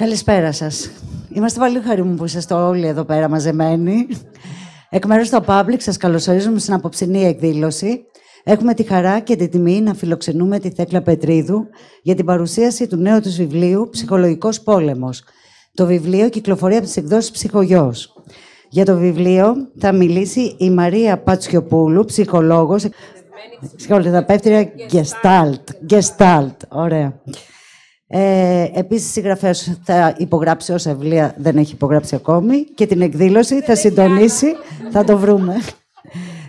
Καλησπέρα σας. Είμαστε πολύ χαρούμενοι που είστε όλοι εδώ πέρα μαζεμένοι. Εκ μέρους του Public σας καλωσορίζουμε στην απόψινή εκδήλωση. Έχουμε τη χαρά και την τιμή να φιλοξενούμε τη Θέκλα Πετρίδου για την παρουσίαση του νέου του βιβλίου ψυχολογικός Πόλεμος. Το βιβλίο κυκλοφορεί από τις εκδόσεις «Ψυχογιός». Για το βιβλίο θα μιλήσει η Μαρία Πατσιοπούλου, ψυχολόγος, Συγχαρητήρια, γεστάλτ, γεστάλτ, ωραία. Ε, η συγγραφέας θα υπογράψει όσα βιβλία δεν έχει υπογράψει ακόμη και την εκδήλωση θα συντονίσει, θα το βρούμε.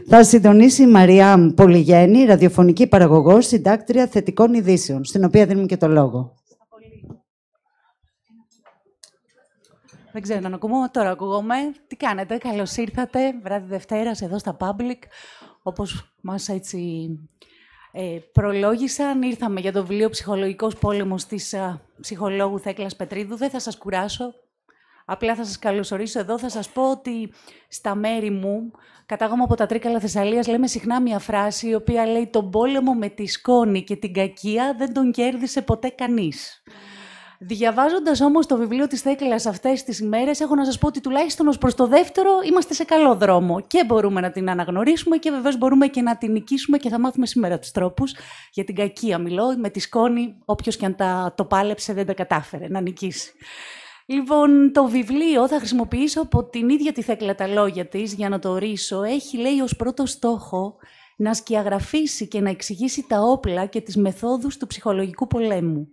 θα συντονίσει η Μαρία Πολυγέννη, ραδιοφωνική παραγωγός, συντάκτρια θετικών ειδήσεων, στην οποία δίνουμε και το λόγο. Δεν ξέρω να ακούμε. Τώρα ακουγόμαι. Τι κάνετε, καλώς ήρθατε. Βράδυ Δευτέρας εδώ στα Public. Όπως μας έτσι ε, προλόγησαν. Ήρθαμε για το βιβλίο «Ψυχολογικός πόλεμος» της ε, ψυχολόγου Θέκλας Πετρίδου. Δεν θα σας κουράσω. Απλά θα σας καλωσορίσω εδώ. Θα σας πω ότι στα μέρη μου, κατάγομαι από τα Τρίκαλα Θεσσαλίας, λέμε συχνά μια φράση η οποία λέει «Τον πόλεμο με τη σκόνη και την κακία δεν τον κέρδισε ποτέ κανείς». Διαβάζοντας όμως το βιβλίο της Θέκλας αυτές τις ημέρε, έχω να σας πω ότι τουλάχιστον ως προς το δεύτερο είμαστε σε καλό δρόμο. Και μπορούμε να την αναγνωρίσουμε και βεβαίως μπορούμε και να την νικήσουμε και θα μάθουμε σήμερα τους τρόπους. Για την κακία μιλώ, με τη σκόνη, όποιος και αν τα, το πάλεψε δεν τα κατάφερε να νικήσει. Λοιπόν, το βιβλίο θα χρησιμοποιήσω από την ίδια τη Θέκλα τα λόγια της για να το ορίσω. Έχει λέει ως πρώτο στόχο να σκιαγραφήσει και να εξηγήσει τα όπλα και τις μεθόδους του ψυχολογικού πολέμου.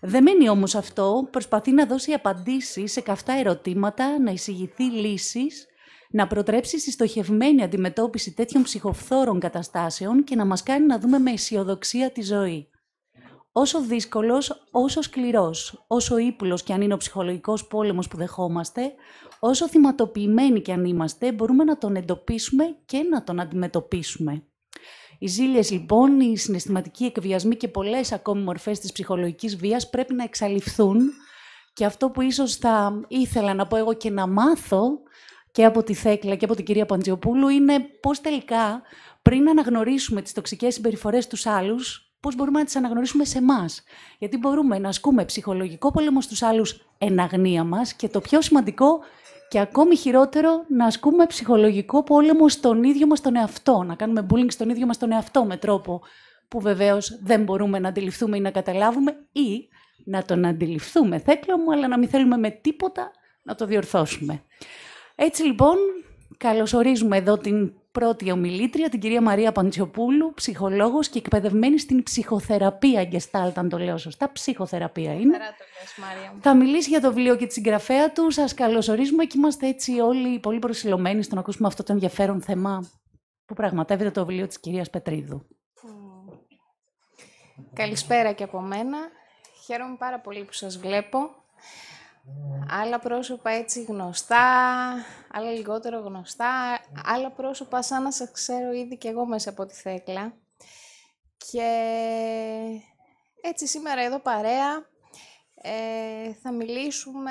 Δεν μένει όμως αυτό, προσπαθεί να δώσει απαντήσεις σε καυτά ερωτήματα, να εισηγηθεί λύσεις, να προτρέψει στη στοχευμένη αντιμετώπιση τέτοιων ψυχοφθόρων καταστάσεων και να μας κάνει να δούμε με αισιοδοξία τη ζωή. Όσο δύσκολος, όσο σκληρός, όσο ύπουλος και αν είναι ο ψυχολογικός πόλεμος που δεχόμαστε, όσο θυματοποιημένοι και αν είμαστε, μπορούμε να τον εντοπίσουμε και να τον αντιμετωπίσουμε. Οι ζήλιες λοιπόν, οι συναισθηματικοί εκβιασμοί και πολλές ακόμη μορφές της ψυχολογικής βίας πρέπει να εξαλειφθούν. Και αυτό που ίσως θα ήθελα να πω εγώ και να μάθω και από τη Θέκλα και από την κυρία Παντζιοπούλου είναι πώς τελικά πριν αναγνωρίσουμε τις τοξικές συμπεριφορές τους άλλους, πώς μπορούμε να τις αναγνωρίσουμε σε εμάς. Γιατί μπορούμε να ασκούμε ψυχολογικό πόλεμο στους άλλους εν αγνία μας και το πιο σημαντικό και ακόμη χειρότερο, να ασκούμε ψυχολογικό πόλεμο στον ίδιο μας τον εαυτό, να κάνουμε bullying στον ίδιο μας τον εαυτό με τρόπο που βεβαίως δεν μπορούμε να αντιληφθούμε ή να καταλάβουμε ή να τον αντιληφθούμε, θέκλα μου, αλλά να μην θέλουμε με τίποτα να το διορθώσουμε. Έτσι λοιπόν, καλωσορίζουμε εδώ την πρώτη ομιλήτρια, την κυρία Μαρία Παντσιοπούλου, ψυχολόγος και εκπαιδευμένη στην ψυχοθεραπεία. Gestalt, αν το λέω σωστά, ψυχοθεραπεία είναι. Μαρία. Θα μιλήσει για το βιβλίο και τη συγγραφέα του. Σας καλωσορίζουμε και είμαστε έτσι όλοι πολύ προσιλωμένοι στο να ακούσουμε αυτό το ενδιαφέρον θέμα που πραγματεύεται το βιβλίο της κυρίας Πετρίδου. Καλησπέρα και από μένα. Χαίρομαι πάρα πολύ που σας βλέπω άλλα πρόσωπα έτσι γνωστά, άλλα λιγότερο γνωστά, άλλα πρόσωπα σαν να σας ξέρω ήδη και εγώ μέσα από τη Θέκλα. Και έτσι σήμερα εδώ παρέα ε, θα μιλήσουμε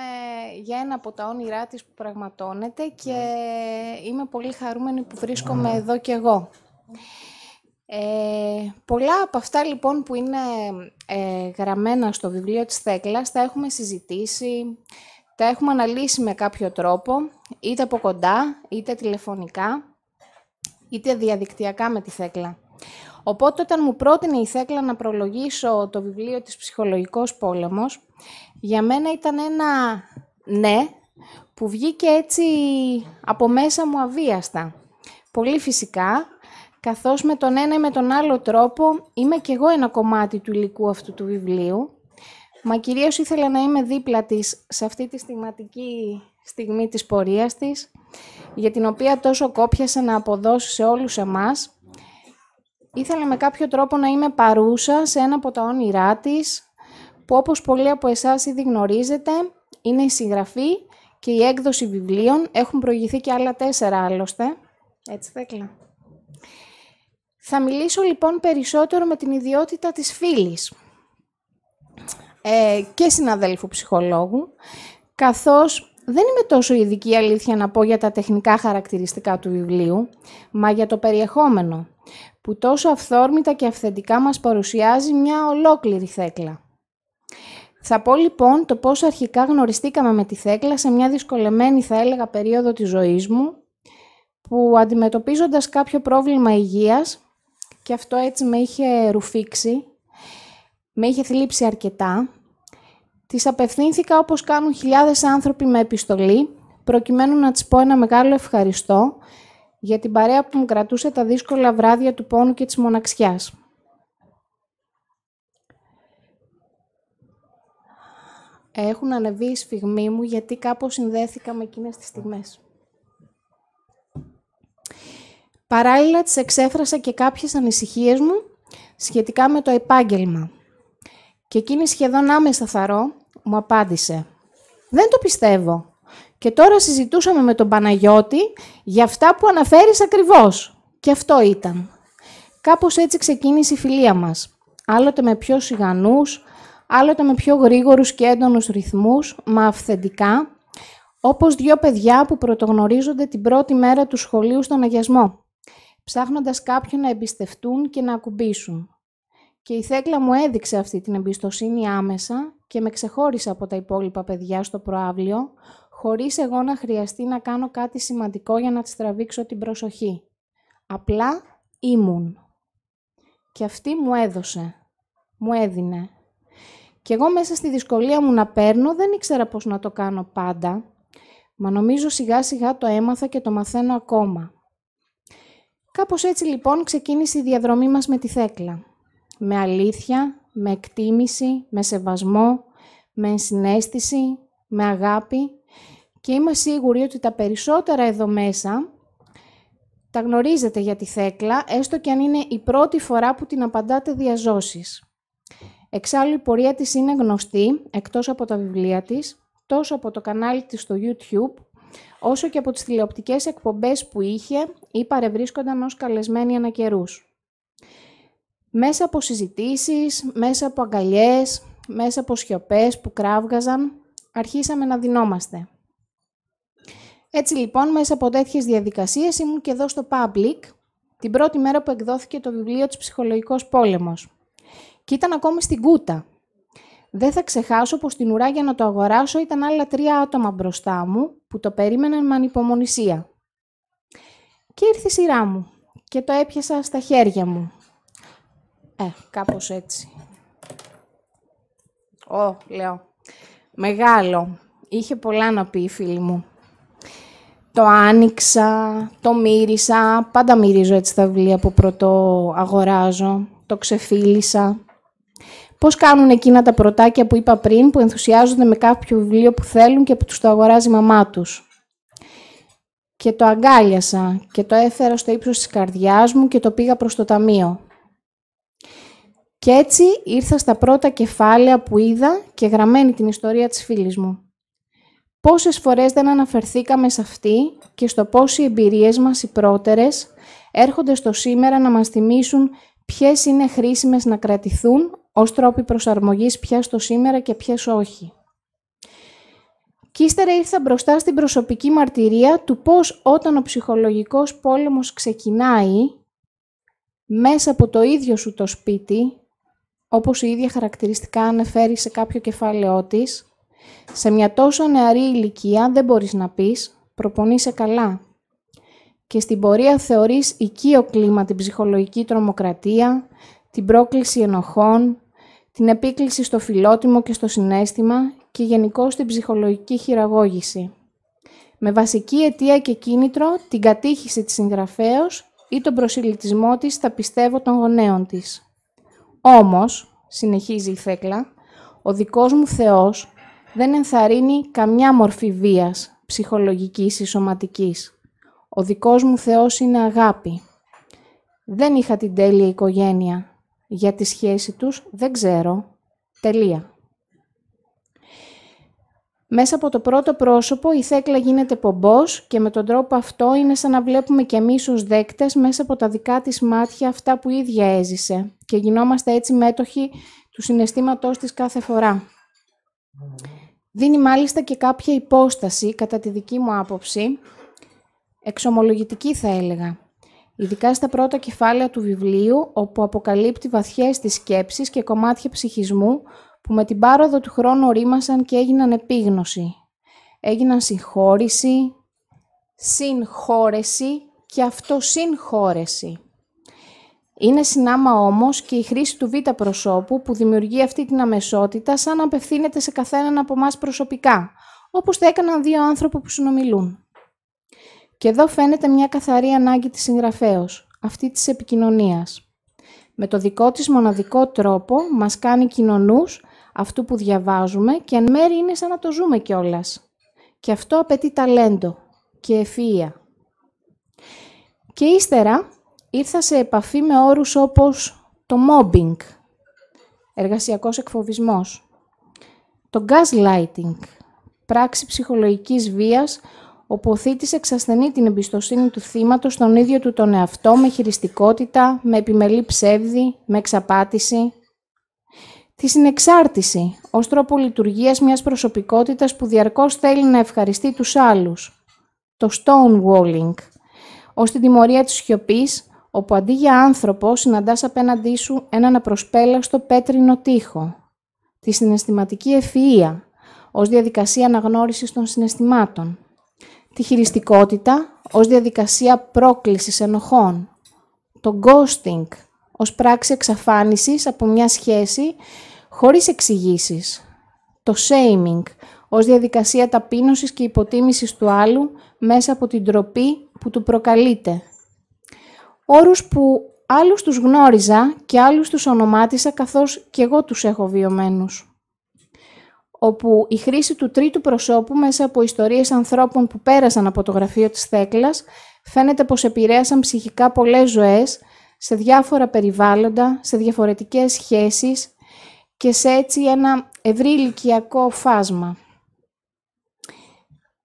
για ένα από τα όνειρά της που πραγματώνεται και ναι. είμαι πολύ χαρούμενη που βρίσκομαι εδώ κι εγώ. Ε, πολλά από αυτά λοιπόν που είναι ε, γραμμένα στο βιβλίο της Θέκλας τα έχουμε συζητήσει, τα έχουμε αναλύσει με κάποιο τρόπο, είτε από κοντά, είτε τηλεφωνικά, είτε διαδικτυακά με τη Θέκλα. Οπότε όταν μου πρότεινε η Θέκλα να προλογίσω το βιβλίο της «Ψυχολογικός πόλεμος», για μένα ήταν ένα ναι που βγήκε έτσι από μέσα μου αβίαστα. Πολύ φυσικά, καθώς με τον ένα ή με τον άλλο τρόπο είμαι και εγώ ένα κομμάτι του υλικού αυτού του βιβλίου. Μα κυρίως ήθελα να είμαι δίπλα της σε αυτή τη στιγματική στιγμή της πορείας της, για την οποία τόσο κόπιασε να αποδώσει σε όλους εμάς. Ήθελα με κάποιο τρόπο να είμαι παρούσα σε ένα από τα όνειρά της, που όπως πολλοί από εσάς ήδη γνωρίζετε, είναι η συγγραφή και η έκδοση βιβλίων. Έχουν προηγηθεί και άλλα τέσσερα άλλωστε. Έτσι Θέκλα. Θα μιλήσω λοιπόν περισσότερο με την ιδιότητα της φίλης ε, και συναδέλφου ψυχολόγου, καθώς δεν είμαι τόσο ειδική αλήθεια να πω για τα τεχνικά χαρακτηριστικά του βιβλίου, μα για το περιεχόμενο, που τόσο αυθόρμητα και αυθεντικά μας παρουσιάζει μια ολόκληρη θέκλα. Θα πω λοιπόν το πώς αρχικά γνωριστήκαμε με τη Θέκλα σε μια δυσκολεμένη θα έλεγα περίοδο της ζωής μου, που αντιμετωπίζοντας κάποιο πρόβλημα υγείας, και αυτό έτσι με είχε ρουφήξει, με είχε θλίψει αρκετά. Της απευθύνθηκα όπως κάνουν χιλιάδες άνθρωποι με επιστολή, προκειμένου να τις πω ένα μεγάλο ευχαριστώ για την παρέα που μου κρατούσε τα δύσκολα βράδια του πόνου και της μοναξιάς. Έχουν ανεβεί οι σφιγμοί μου γιατί κάπως συνδέθηκα με εκείνες τις στιγμές. Παράλληλα, της εξέφρασα και κάποιες ανησυχίες μου σχετικά με το επάγγελμα. Και εκείνη σχεδόν άμεσα θαρώ μου απάντησε «Δεν το πιστεύω». Και τώρα συζητούσαμε με τον Παναγιώτη για αυτά που αναφέρεις ακριβώς. Και αυτό ήταν. Κάπως έτσι ξεκίνησε η φιλία μας. Άλλοτε με πιο σιγανούς, άλλοτε με πιο γρήγορους και έντονους ρυθμούς, μα αυθεντικά, όπως δύο παιδιά που πρωτογνωρίζονται την πρώτη μέρα του σχολείου στον αγιασμό ψάχνοντας κάποιον να εμπιστευτούν και να ακουμπήσουν. Και η Θέκλα μου έδειξε αυτή την εμπιστοσύνη άμεσα και με ξεχώρισε από τα υπόλοιπα παιδιά στο προάβλιο, χωρίς εγώ να χρειαστεί να κάνω κάτι σημαντικό για να της τραβήξω την προσοχή. Απλά ήμουν. Και αυτή μου έδωσε. Μου έδινε. Και εγώ μέσα στη δυσκολία μου να παίρνω δεν ήξερα πώς να το κάνω πάντα, μα νομίζω σιγά σιγά το έμαθα και το μαθαίνω ακόμα. Κάπως έτσι λοιπόν ξεκίνησε η διαδρομή μας με τη Θέκλα. Με αλήθεια, με εκτίμηση, με σεβασμό, με συνέστηση, με αγάπη και είμαι σίγουρη ότι τα περισσότερα εδώ μέσα τα γνωρίζετε για τη Θέκλα, έστω και αν είναι η πρώτη φορά που την απαντάτε διαζώσεις. Εξάλλου η πορεία της είναι γνωστή, εκτός από τα βιβλία της, τόσο από το κανάλι της στο YouTube, όσο και από τις τηλεοπτικές εκπομπές που είχε ή παρευρίσκονταν ως καλεσμένοι ανα καιρούς. Μέσα από συζητήσεις, μέσα από αγκαλιές, μέσα από σιωπές που κράβγαζαν, αρχίσαμε να δινόμαστε. Έτσι λοιπόν, μέσα από τέτοιες διαδικασίες ήμουν και εδώ στο Public, την πρώτη μέρα που εκδόθηκε το βιβλίο της «Ψυχολογικός πόλεμος». Και ήταν ακόμη στην Κούτα, δεν θα ξεχάσω πως στην ουρά για να το αγοράσω ήταν άλλα τρία άτομα μπροστά μου που το περίμεναν με ανυπομονησία. Και ήρθε η σειρά μου και το έπιασα στα χέρια μου. Ε, κάπως έτσι. Ω, λέω. Μεγάλο. Είχε πολλά να πει η φίλη μου. Το άνοιξα, το μύρισα, πάντα μυρίζω έτσι τα βιβλία που πρώτο αγοράζω. Το ξεφύλισα, Πώς κάνουν εκείνα τα πρωτάκια που είπα πριν, που ενθουσιάζονται με κάποιο βιβλίο που θέλουν και που τους το αγοράζει η μαμά τους. Και το αγκάλιασα και το έφερα στο ύψος της καρδιάς μου και το πήγα προς το ταμείο. Και έτσι ήρθα στα πρώτα κεφάλαια που είδα και γραμμένη την ιστορία της φίλης μου. Πόσες φορές δεν αναφερθήκαμε σε αυτή και στο πώς οι εμπειρίες μας οι πρώτερες έρχονται στο σήμερα να μας θυμίσουν ποιες είναι χρήσιμες να κρατηθούν ως τρόποι προσαρμογής πια στο σήμερα και ποιες όχι. Κι ύστερα ήρθα μπροστά στην προσωπική μαρτυρία του πώς όταν ο ψυχολογικός πόλεμος ξεκινάει, μέσα από το ίδιο σου το σπίτι, όπως η ίδια χαρακτηριστικά ανεφέρει σε κάποιο κεφάλαιό της, σε μια τόσο νεαρή ηλικία δεν μπορείς να πεις «προπονείσαι καλά» και στην πορεία θεωρείς οικείο κλίμα την ψυχολογική τρομοκρατία, την πρόκληση ενοχών, την επίκληση στο φιλότιμο και στο συνέστημα και γενικώ την ψυχολογική χειραγώγηση. Με βασική αιτία και κίνητρο την κατήχηση της συγγραφέως ή τον προσιλητισμό της στα πιστεύω των γονέων της. Όμως, συνεχίζει η Θέκλα, ο δικός μου Θεός δεν ενθαρρύνει καμιά μορφή βίας, ψυχολογικής ή σωματικής. Ο δικός μου Θεός είναι αγάπη. Δεν είχα την τέλεια οικογένεια, για τη σχέση τους δεν ξέρω. Τελεία. Μέσα από το πρώτο πρόσωπο η Θέκλα γίνεται πομπός και με τον τρόπο αυτό είναι σαν να βλέπουμε και εμείς ως δέκτες μέσα από τα δικά της μάτια αυτά που η ίδια έζησε και γινόμαστε έτσι μέτοχοι του συναισθήματός της κάθε φορά. Δίνει μάλιστα και κάποια υπόσταση, κατά τη δική μου άποψη, εξομολογητική θα έλεγα, ειδικά στα πρώτα κεφάλαια του βιβλίου, όπου αποκαλύπτει βαθιές της σκέψεις και κομμάτια ψυχισμού που με την πάροδο του χρόνου ρήμασαν και έγιναν επίγνωση. Έγιναν συγχώρηση, συγχώρεση και αυτοσυγχώρεση. Είναι συνάμα όμως και η χρήση του β' προσώπου που δημιουργεί αυτή την αμεσότητα σαν να απευθύνεται σε καθέναν από εμάς προσωπικά, όπως θα έκαναν δύο άνθρωποι που συνομιλούν. Και εδώ φαίνεται μια καθαρή ανάγκη της συγγραφέως, αυτή της επικοινωνίας. Με το δικό της μοναδικό τρόπο μας κάνει κοινωνούς αυτού που διαβάζουμε και εν μέρει είναι σαν να το ζούμε κιόλας. Και αυτό απαιτεί ταλέντο και ευφυΐα. Και ύστερα ήρθα σε επαφή με όρους όπως το mobbing, εργασιακός εκφοβισμός, το gaslighting, πράξη ψυχολογικής βίας ο θήτης εξασθενεί την εμπιστοσύνη του θύματος στον ίδιο του τον εαυτό με χειριστικότητα, με επιμελή ψεύδι, με εξαπάτηση. Τη συνεξάρτηση ως τρόπο λειτουργίας μιας προσωπικότητας που διαρκώς θέλει να ευχαριστεί τους άλλους. Το stonewalling, ως την τιμωρία της σιωπής, όπου αντί για άνθρωπο συναντάς απέναντί σου έναν απροσπέλαστο πέτρινο τοίχο. Τη συναισθηματική ευφυΐα, ως διαδικασία αναγνώρισης των συναισθημάτων τη χειριστικότητα ως διαδικασία πρόκλησης ενοχών, το ghosting ως πράξη εξαφάνισης από μια σχέση χωρίς εξηγήσεις. το shaming ως διαδικασία ταπείνωσης και υποτίμησης του άλλου μέσα από την τροπή που του προκαλείται. Όρους που άλλους τους γνώριζα και άλλους τους ονομάτισα καθώς και εγώ τους έχω βιωμένους όπου η χρήση του τρίτου προσώπου μέσα από ιστορίες ανθρώπων που πέρασαν από το γραφείο της Θέκλας φαίνεται πως επηρέασαν ψυχικά πολλές ζωές σε διάφορα περιβάλλοντα, σε διαφορετικές σχέσεις και σε έτσι ένα ευρύ ηλικιακό φάσμα.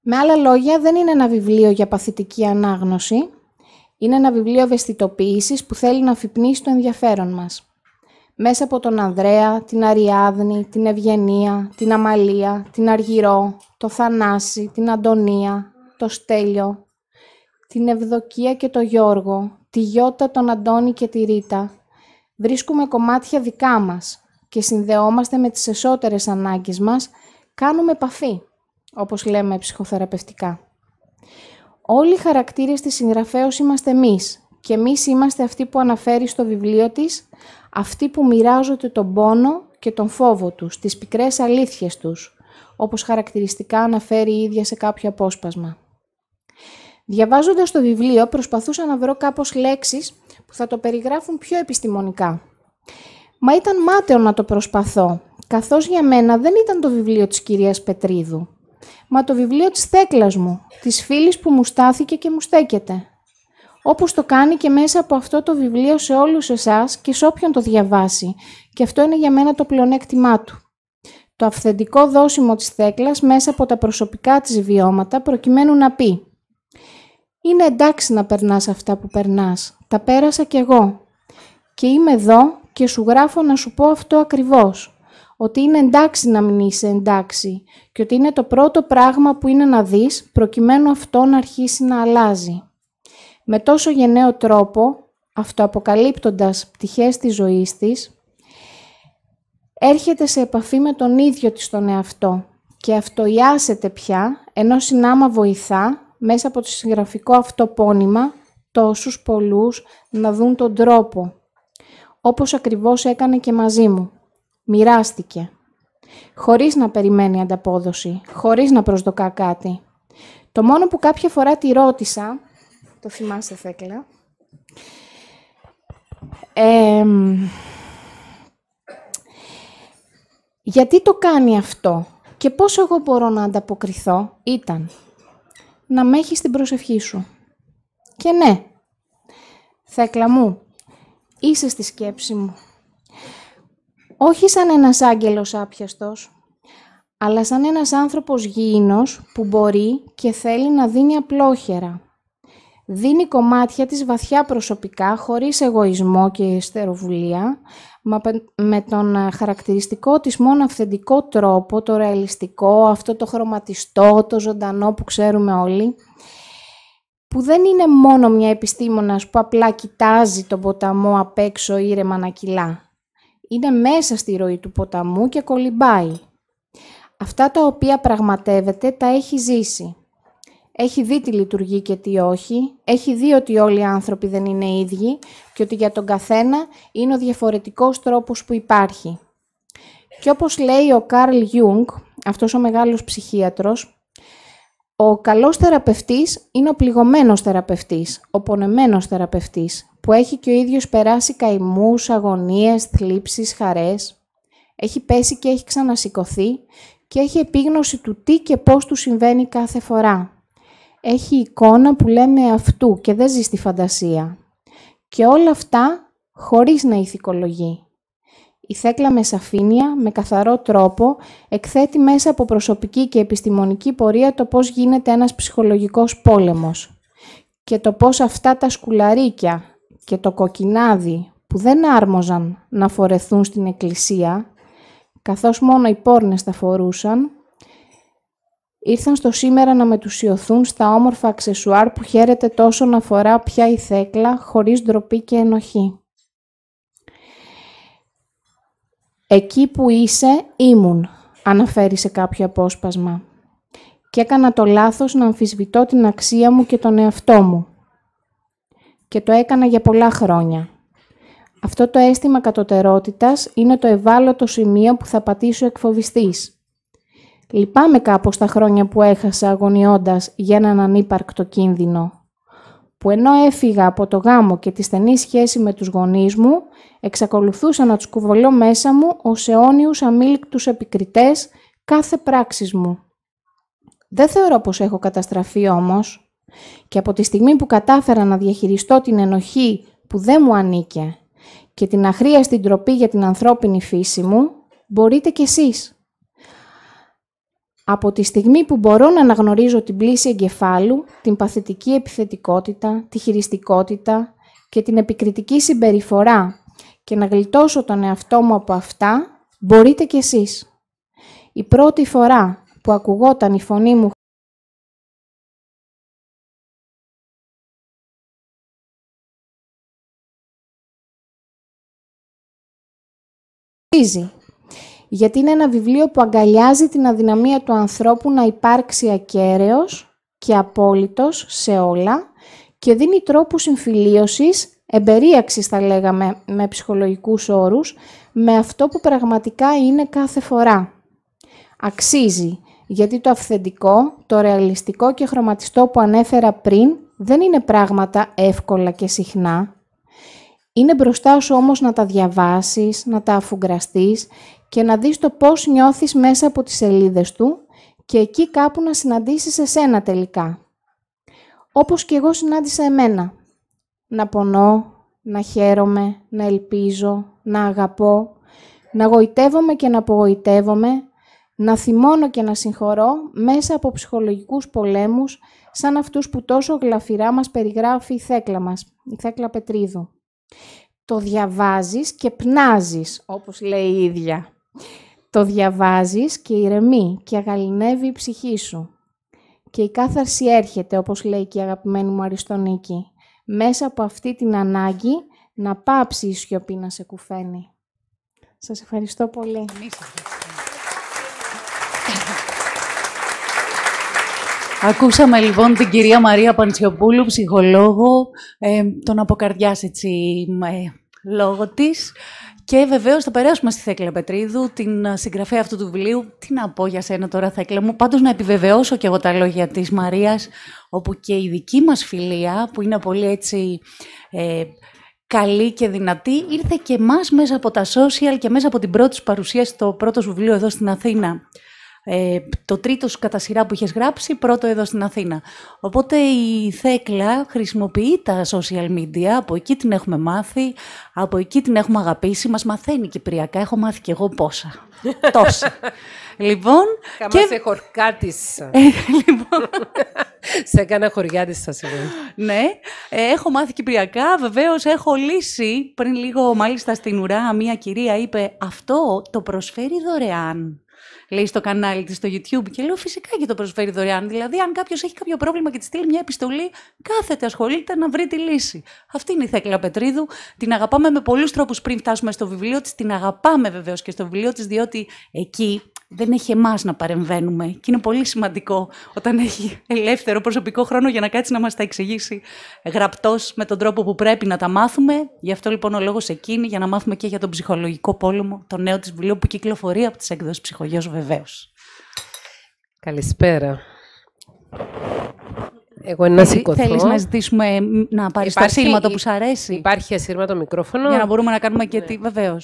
Με άλλα λόγια, δεν είναι ένα βιβλίο για παθητική ανάγνωση, είναι ένα βιβλίο ευαισθητοποίησης που θέλει να αφυπνίσει το ενδιαφέρον μας μέσα από τον Ανδρέα, την Αριάδνη, την Ευγενία, την Αμαλία, την Αργυρό, το Θανάση, την Αντωνία, το Στέλιο, την Ευδοκία και το Γιώργο, τη Γιώτα, τον Αντώνη και τη Ρίτα, βρίσκουμε κομμάτια δικά μας και συνδεόμαστε με τις εσωτερικές ανάγκες μας, κάνουμε επαφή, όπως λέμε ψυχοθεραπευτικά. Όλοι οι χαρακτήρες της συγγραφέως είμαστε εμείς και εμείς είμαστε αυτοί που αναφέρει στο βιβλίο της, αυτοί που μοιράζονται τον πόνο και τον φόβο τους, τις πικρές αλήθειες τους, όπως χαρακτηριστικά αναφέρει η ίδια σε κάποιο απόσπασμα. Διαβάζοντας το βιβλίο προσπαθούσα να βρω κάπως λέξεις που θα το περιγράφουν πιο επιστημονικά. Μα ήταν μάταιο να το προσπαθώ, καθώς για μένα δεν ήταν το βιβλίο της κυρίας Πετρίδου, μα το βιβλίο της Θέκλας μου, της φίλης που μου στάθηκε και μου στέκεται όπως το κάνει και μέσα από αυτό το βιβλίο σε όλους εσάς και σε όποιον το διαβάσει. Και αυτό είναι για μένα το πλεονέκτημά του. Το αυθεντικό δόσιμο της Θέκλας μέσα από τα προσωπικά της βιώματα προκειμένου να πει «Είναι εντάξει να περνάς αυτά που περνάς, τα πέρασα κι εγώ και είμαι εδώ και σου γράφω να σου πω αυτό ακριβώς, ότι είναι εντάξει να μην είσαι εντάξει και ότι είναι το πρώτο πράγμα που είναι να δεις προκειμένου αυτό να αρχίσει να αλλάζει». Με τόσο γενναίο τρόπο, αυτοαποκαλύπτοντας πτυχές της ζωής της, έρχεται σε επαφή με τον ίδιο της τον εαυτό και αυτοϊάσεται πια, ενώ συνάμα βοηθά μέσα από το συγγραφικό αυτό πόνημα τόσους πολλούς να δουν τον τρόπο, όπως ακριβώς έκανε και μαζί μου. Μοιράστηκε, χωρίς να περιμένει ανταπόδοση, χωρίς να προσδοκά κάτι. Το μόνο που κάποια φορά τη ρώτησα το θυμάσαι, Θέκλα. γιατί το κάνει αυτό και πώς εγώ μπορώ να ανταποκριθώ ήταν να με έχεις την προσευχή σου. Και ναι, Θέκλα μου, είσαι στη σκέψη μου. Όχι σαν ένας άγγελος άπιαστος, αλλά σαν ένας άνθρωπος γήινος που μπορεί και θέλει να δίνει απλόχερα. Δίνει κομμάτια της βαθιά προσωπικά, χωρίς εγωισμό και στεροβουλία, με τον ε, χαρακτηριστικό της μόνο αυθεντικό τρόπο, το ρεαλιστικό, αυτό το χρωματιστό, το ζωντανό που ξέρουμε όλοι, που δεν είναι μόνο μια επιστήμονας που απλά κοιτάζει τον ποταμό απ' έξω ήρεμα να κυλά. Είναι μέσα στη ροή του ποταμού και κολυμπάει. Αυτά τα οποία πραγματεύεται τα έχει ζήσει. Έχει δει τι λειτουργεί και τι όχι. Έχει δει ότι όλοι οι άνθρωποι δεν είναι ίδιοι και ότι για τον καθένα είναι ο διαφορετικός τρόπος που υπάρχει. Και όπως λέει ο Καρλ Ιούγκ, αυτός ο μεγάλος ψυχίατρος, ο καλός θεραπευτής είναι ο πληγωμένος θεραπευτής, ο πονεμένος θεραπευτής, που έχει και ο ίδιος περάσει καημούς, αγωνίες, θλίψεις, χαρές. Έχει πέσει και έχει ξανασηκωθεί και έχει επίγνωση του τι και πώς του συμβαίνει κάθε φορά έχει εικόνα που λέμε αυτού και δεν ζει στη φαντασία. Και όλα αυτά χωρίς να ηθικολογεί. Η Θέκλα με σαφήνεια, με καθαρό τρόπο, εκθέτει μέσα από προσωπική και επιστημονική πορεία το πώς γίνεται ένας ψυχολογικός πόλεμος και το πώς αυτά τα σκουλαρίκια και το κοκκινάδι που δεν άρμοζαν να φορεθούν στην εκκλησία, καθώς μόνο οι πόρνες τα φορούσαν, ήρθαν στο σήμερα να μετουσιωθούν στα όμορφα αξεσουάρ που χαίρεται τόσο να φορά πια η Θέκλα, χωρίς ντροπή και ενοχή. «Εκεί που είσαι, ήμουν», αναφέρει σε κάποιο απόσπασμα. «Και έκανα το λάθος να αμφισβητώ την αξία μου και τον εαυτό μου. Και το έκανα για πολλά χρόνια. Αυτό το αίσθημα κατωτερότητας είναι το ευάλωτο σημείο που θα πατήσω εκφοβιστής. Λυπάμαι κάπως τα χρόνια που έχασα αγωνιώντας για έναν ανύπαρκτο κίνδυνο, που ενώ έφυγα από το γάμο και τη στενή σχέση με τους γονείς μου, εξακολουθούσα να τους κουβολώ μέσα μου ως αιώνιους αμήλικτους επικριτές κάθε πράξης μου. Δεν θεωρώ πως έχω καταστραφεί όμως και από τη στιγμή που κατάφερα να διαχειριστώ την ενοχή που δεν μου ανήκε και την αχρίαστη ντροπή για την ανθρώπινη φύση μου, μπορείτε κι εσείς. Από τη στιγμή που μπορώ να αναγνωρίζω την πλήση εγκεφάλου, την παθητική επιθετικότητα, τη χειριστικότητα και την επικριτική συμπεριφορά και να γλιτώσω τον εαυτό μου από αυτά, μπορείτε κι εσείς. Η πρώτη φορά που ακουγόταν η φωνή μου γιατί είναι ένα βιβλίο που αγκαλιάζει την αδυναμία του ανθρώπου να υπάρξει ακέραιος και απόλυτος σε όλα και δίνει τρόπους συμφιλίωσης, εμπερίαξης θα λέγαμε με ψυχολογικούς όρους, με αυτό που πραγματικά είναι κάθε φορά. Αξίζει, γιατί το αυθεντικό, το ρεαλιστικό και χρωματιστό που ανέφερα πριν δεν είναι πράγματα εύκολα και συχνά. Είναι μπροστά σου όμως να τα διαβάσεις, να τα αφουγκραστείς και να δεις το πώς νιώθεις μέσα από τις σελίδες του και εκεί κάπου να συναντήσεις εσένα τελικά. Όπως και εγώ συνάντησα εμένα. Να πονώ, να χαίρομαι, να ελπίζω, να αγαπώ, να γοητεύομαι και να απογοητεύομαι, να θυμώνω και να συγχωρώ μέσα από ψυχολογικούς πολέμους σαν αυτούς που τόσο γλαφυρά μας περιγράφει η Θέκλα μας, η Θέκλα Πετρίδου. Το διαβάζεις και πνάζεις, όπως λέει η ίδια. Το διαβάζεις και ηρεμεί και αγαλινεύει η ψυχή σου. Και η κάθαρση έρχεται, όπως λέει και η αγαπημένη μου Αριστονίκη, μέσα από αυτή την ανάγκη να πάψει η σιωπή να σε κουφαίνει. Σας ευχαριστώ πολύ. Ακούσαμε λοιπόν την κυρία Μαρία Παντσιοπούλου, ψυχολόγο, ε, τον αποκαρδιάς έτσι ε, λόγο της. Και βεβαίως θα περάσουμε στη Θέκλα Πετρίδου, την ε, συγγραφέα αυτού του βιβλίου. Τι να πω για σένα τώρα, Θέκλα μου. Πάντως να επιβεβαιώσω και εγώ τα λόγια της Μαρίας, όπου και η δική μας φιλία, που είναι πολύ έτσι. Ε, καλή και δυνατή, ήρθε και μας μέσα από τα social και μέσα από την πρώτη παρουσίαση παρουσία στο πρώτο βιβλίο εδώ στην Αθήνα. Ε, το τρίτο σου κατά σειρά που είχες γράψει, πρώτο εδώ στην Αθήνα. Οπότε η Θέκλα χρησιμοποιεί τα social media, από εκεί την έχουμε μάθει, από εκεί την έχουμε αγαπήσει, μας μαθαίνει κυπριακά, έχω μάθει και εγώ πόσα, τόσα. λοιπόν, και... σε της. Ε, λοιπόν... σε έκανα χωριά της, σα Ναι, ε, έχω μάθει κυπριακά. Βεβαίως, έχω λύσει πριν λίγο, μάλιστα στην ουρά, μία κυρία είπε: Αυτό το προσφέρει δωρεάν λέει στο κανάλι της στο YouTube. Και λέω φυσικά και το προσφέρει δωρεάν. Δηλαδή, αν κάποιος έχει κάποιο πρόβλημα και τη στείλει μια επιστολή, κάθεται, ασχολείται να βρει τη λύση. Αυτή είναι η Θέκλα Πετρίδου. Την αγαπάμε με πολλούς τρόπους πριν φτάσουμε στο βιβλίο της. Την αγαπάμε βεβαίως και στο βιβλίο της, διότι εκεί δεν έχει εμάς να παρεμβαίνουμε. Και είναι πολύ σημαντικό όταν έχει ελεύθερο προσωπικό χρόνο για να κάτσει να μας τα εξηγήσει γραπτός με τον τρόπο που πρέπει να τα μάθουμε. Γι' αυτό λοιπόν ο λόγος εκείνη, για να μάθουμε και για τον ψυχολογικό πόλεμο, το νέο της βιβλίο που κυκλοφορεί από τις έκδοσεις Ψυχογειό βεβαίως. Καλησπέρα. Εγώ να σηκωθώ. Θέλεις να ζητήσουμε να πάρεις το ασύρματο που σου αρέσει. Υπάρχει ασύρματο μικρόφωνο. Για να μπορούμε να κάνουμε και ναι. τι, βεβαίω.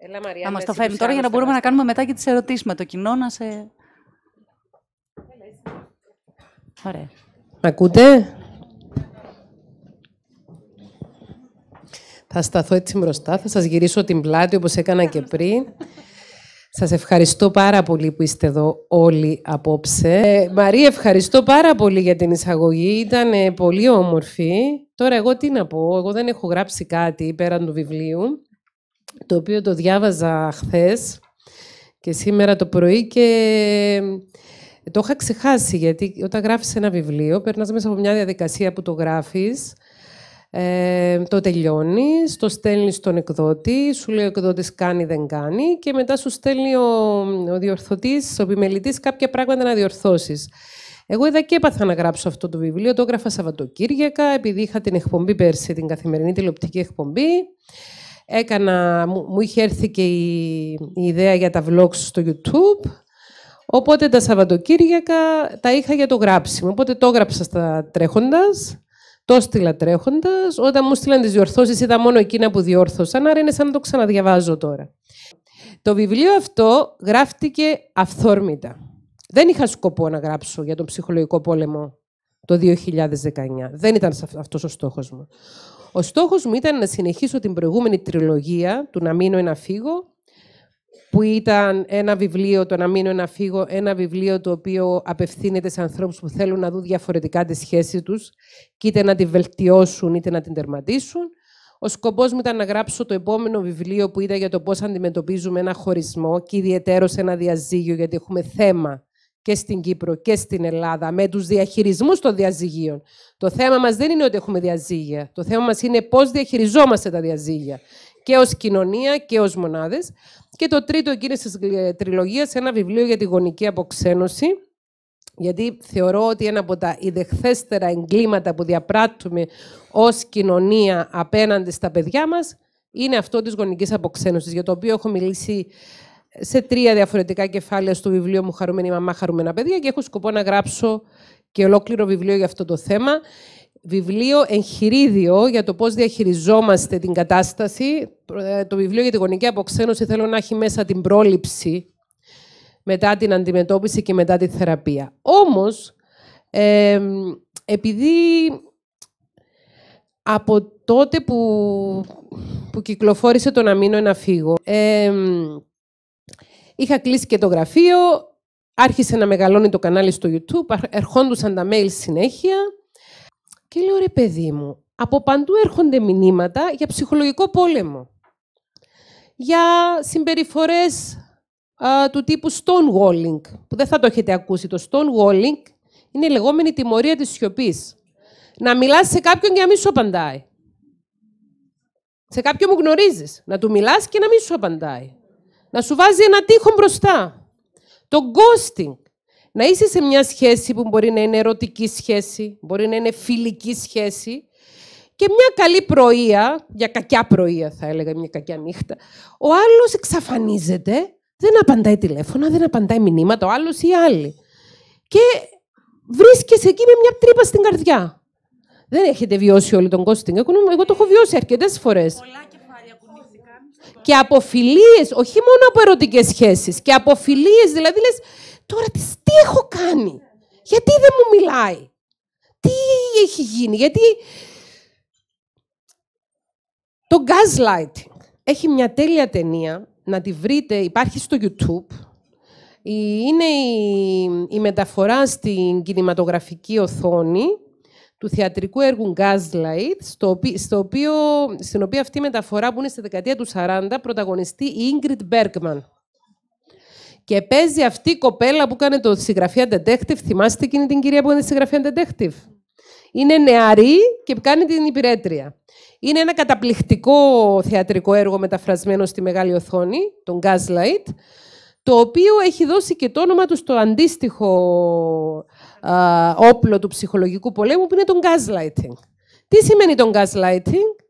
Έλα, Μαρία, το φέρνει τώρα για να μπορούμε να κάνουμε μετά και τις ερωτήσεις με το κοινό, να σε... Ωραία. Ακούτε? Θα σταθώ έτσι μπροστά, θα σας γυρίσω την πλάτη όπως έκανα και πριν. Σας ευχαριστώ πάρα πολύ που είστε εδώ όλοι απόψε. Ε, Μαρία, ευχαριστώ πάρα πολύ για την εισαγωγή. Ήταν ε, πολύ όμορφη. Τώρα εγώ τι να πω, εγώ δεν έχω γράψει κάτι πέραν του βιβλίου το οποίο το διάβαζα χθες και σήμερα το πρωί και το είχα ξεχάσει, γιατί όταν γράφεις ένα βιβλίο, περνάς μέσα από μια διαδικασία που το γράφεις, ε, το τελειώνεις. το στέλνεις στον εκδότη, σου λέει ο εκδότης κάνει, δεν κάνει και μετά σου στέλνει ο, ο διορθωτής, ο επιμελητής κάποια πράγματα να διορθώσεις. Εγώ είδα και έπαθα να γράψω αυτό το βιβλίο, το έγραφα Σαββατοκύριακα, επειδή είχα την εκπομπή πέρσι, την καθημερινή τηλεοπτική εκπομπή έκανα, μου, μου είχε έρθει και η, ιδέα για τα vlogs στο YouTube. Οπότε τα Σαββατοκύριακα τα είχα για το γράψιμο. Οπότε το έγραψα στα τρέχοντας, Το έστειλα τρέχοντας. Όταν μου στείλαν τις διορθώσεις, είδα μόνο εκείνα που διόρθωσαν. Άρα είναι σαν να το ξαναδιαβάζω τώρα. Το βιβλίο αυτό γράφτηκε αυθόρμητα. Δεν είχα σκοπό να γράψω για τον ψυχολογικό πόλεμο το 2019. Δεν ήταν αυτός ο στόχος μου. Ο στόχος μου ήταν να συνεχίσω την προηγούμενη τριλογία του «Να μείνω ή να φύγω», που ήταν ένα βιβλίο, το «Να μείνω ή φύγω», ένα βιβλίο το οποίο απευθύνεται σε ανθρώπους που ηταν ενα βιβλιο το να μεινω η φυγω ενα βιβλιο το οποιο απευθυνεται σε ανθρώπους που θελουν να δουν διαφορετικά τη σχέση τους και είτε να τη βελτιώσουν είτε να την τερματίσουν. Ο σκοπός μου ήταν να γράψω το επόμενο βιβλίο που ήταν για το πώς αντιμετωπίζουμε ένα χωρισμό και ιδιαίτερο σε ένα διαζύγιο, γιατί έχουμε θέμα και στην Κύπρο και στην Ελλάδα με τους διαχειρισμούς των διαζυγίων. Το θέμα μας δεν είναι ότι έχουμε διαζύγια. Το θέμα μας είναι πώς διαχειριζόμαστε τα διαζύγια και ως κοινωνία και ως μονάδες. Και το τρίτο εκείνης της τριλογίας, ένα βιβλίο για τη γονική αποξένωση, γιατί θεωρώ ότι ένα από τα ιδεχθέστερα εγκλήματα που διαπράττουμε ως κοινωνία απέναντι στα παιδιά μας είναι αυτό της γονικής αποξένωσης, για το οποίο έχω μιλήσει σε τρία διαφορετικά κεφάλαια στο βιβλίο μου «Χαρούμενη μαμά, χαρούμενα παιδιά» και έχω σκοπό να γράψω και ολόκληρο βιβλίο για αυτό το θέμα. Βιβλίο εγχειρίδιο για το πώς διαχειριζόμαστε την κατάσταση. Ε, το βιβλίο για τη γονική αποξένωση θέλω να έχει μέσα την πρόληψη μετά την αντιμετώπιση και μετά τη θεραπεία. Όμως, επειδή από τότε που, που κυκλοφόρησε το «Να μείνω ένα φυγω Είχα κλείσει και το γραφείο, άρχισε να μεγαλώνει το κανάλι στο YouTube, ερχόντουσαν τα mail συνέχεια. Και λέω, ρε παιδί μου, από παντού έρχονται μηνύματα για ψυχολογικό πόλεμο. Για συμπεριφορές του τύπου stonewalling, που δεν θα το έχετε ακούσει. Το stonewalling είναι η λεγόμενη τιμωρία της σιωπής. Να μιλάς σε κάποιον και να μην σου απαντάει. Σε κάποιον που γνωρίζεις. Να του μιλάς και να μην σου απαντάει να σου βάζει ένα τείχο μπροστά. Το ghosting. Να είσαι σε μια σχέση που μπορεί να είναι ερωτική σχέση, μπορεί να είναι φιλική σχέση και μια καλή πρωία, για κακιά πρωία θα έλεγα, μια κακιά νύχτα, ο άλλος εξαφανίζεται, δεν απαντάει τηλέφωνα, δεν απαντάει μηνύματα, ο άλλος ή άλλη. Και βρίσκεσαι εκεί με μια τρύπα στην καρδιά. Δεν έχετε βιώσει όλοι τον κόστινγκ. Εγώ το έχω βιώσει αρκετές φορές και από φιλίε, όχι μόνο από ερωτικές σχέσεις, και από φιλίε. δηλαδή λες, τώρα τις έχω κάνει, γιατί δεν μου μιλάει, τι έχει γίνει, γιατί... Το gaslighting έχει μια τέλεια ταινία, να τη βρείτε, υπάρχει στο YouTube, είναι η μεταφορά στην κινηματογραφική οθόνη του θεατρικού έργου Gaslight, στο στην οποία αυτή η μεταφορά που είναι στη δεκαετία του 40 πρωταγωνιστεί η Ingrid Bergman. Και παίζει αυτή η κοπέλα που κάνει το συγγραφέα detective. Θυμάστε εκείνη την κυρία που έκανε τη συγγραφέα detective. Είναι νεαρή και κάνει την υπηρέτρια. Είναι ένα καταπληκτικό θεατρικό έργο μεταφρασμένο στη μεγάλη οθόνη, τον Gaslight, το οποίο έχει δώσει και το όνομα του στο αντίστοιχο α, όπλο του ψυχολογικού πολέμου που είναι το gaslighting. Τι σημαίνει το gaslighting?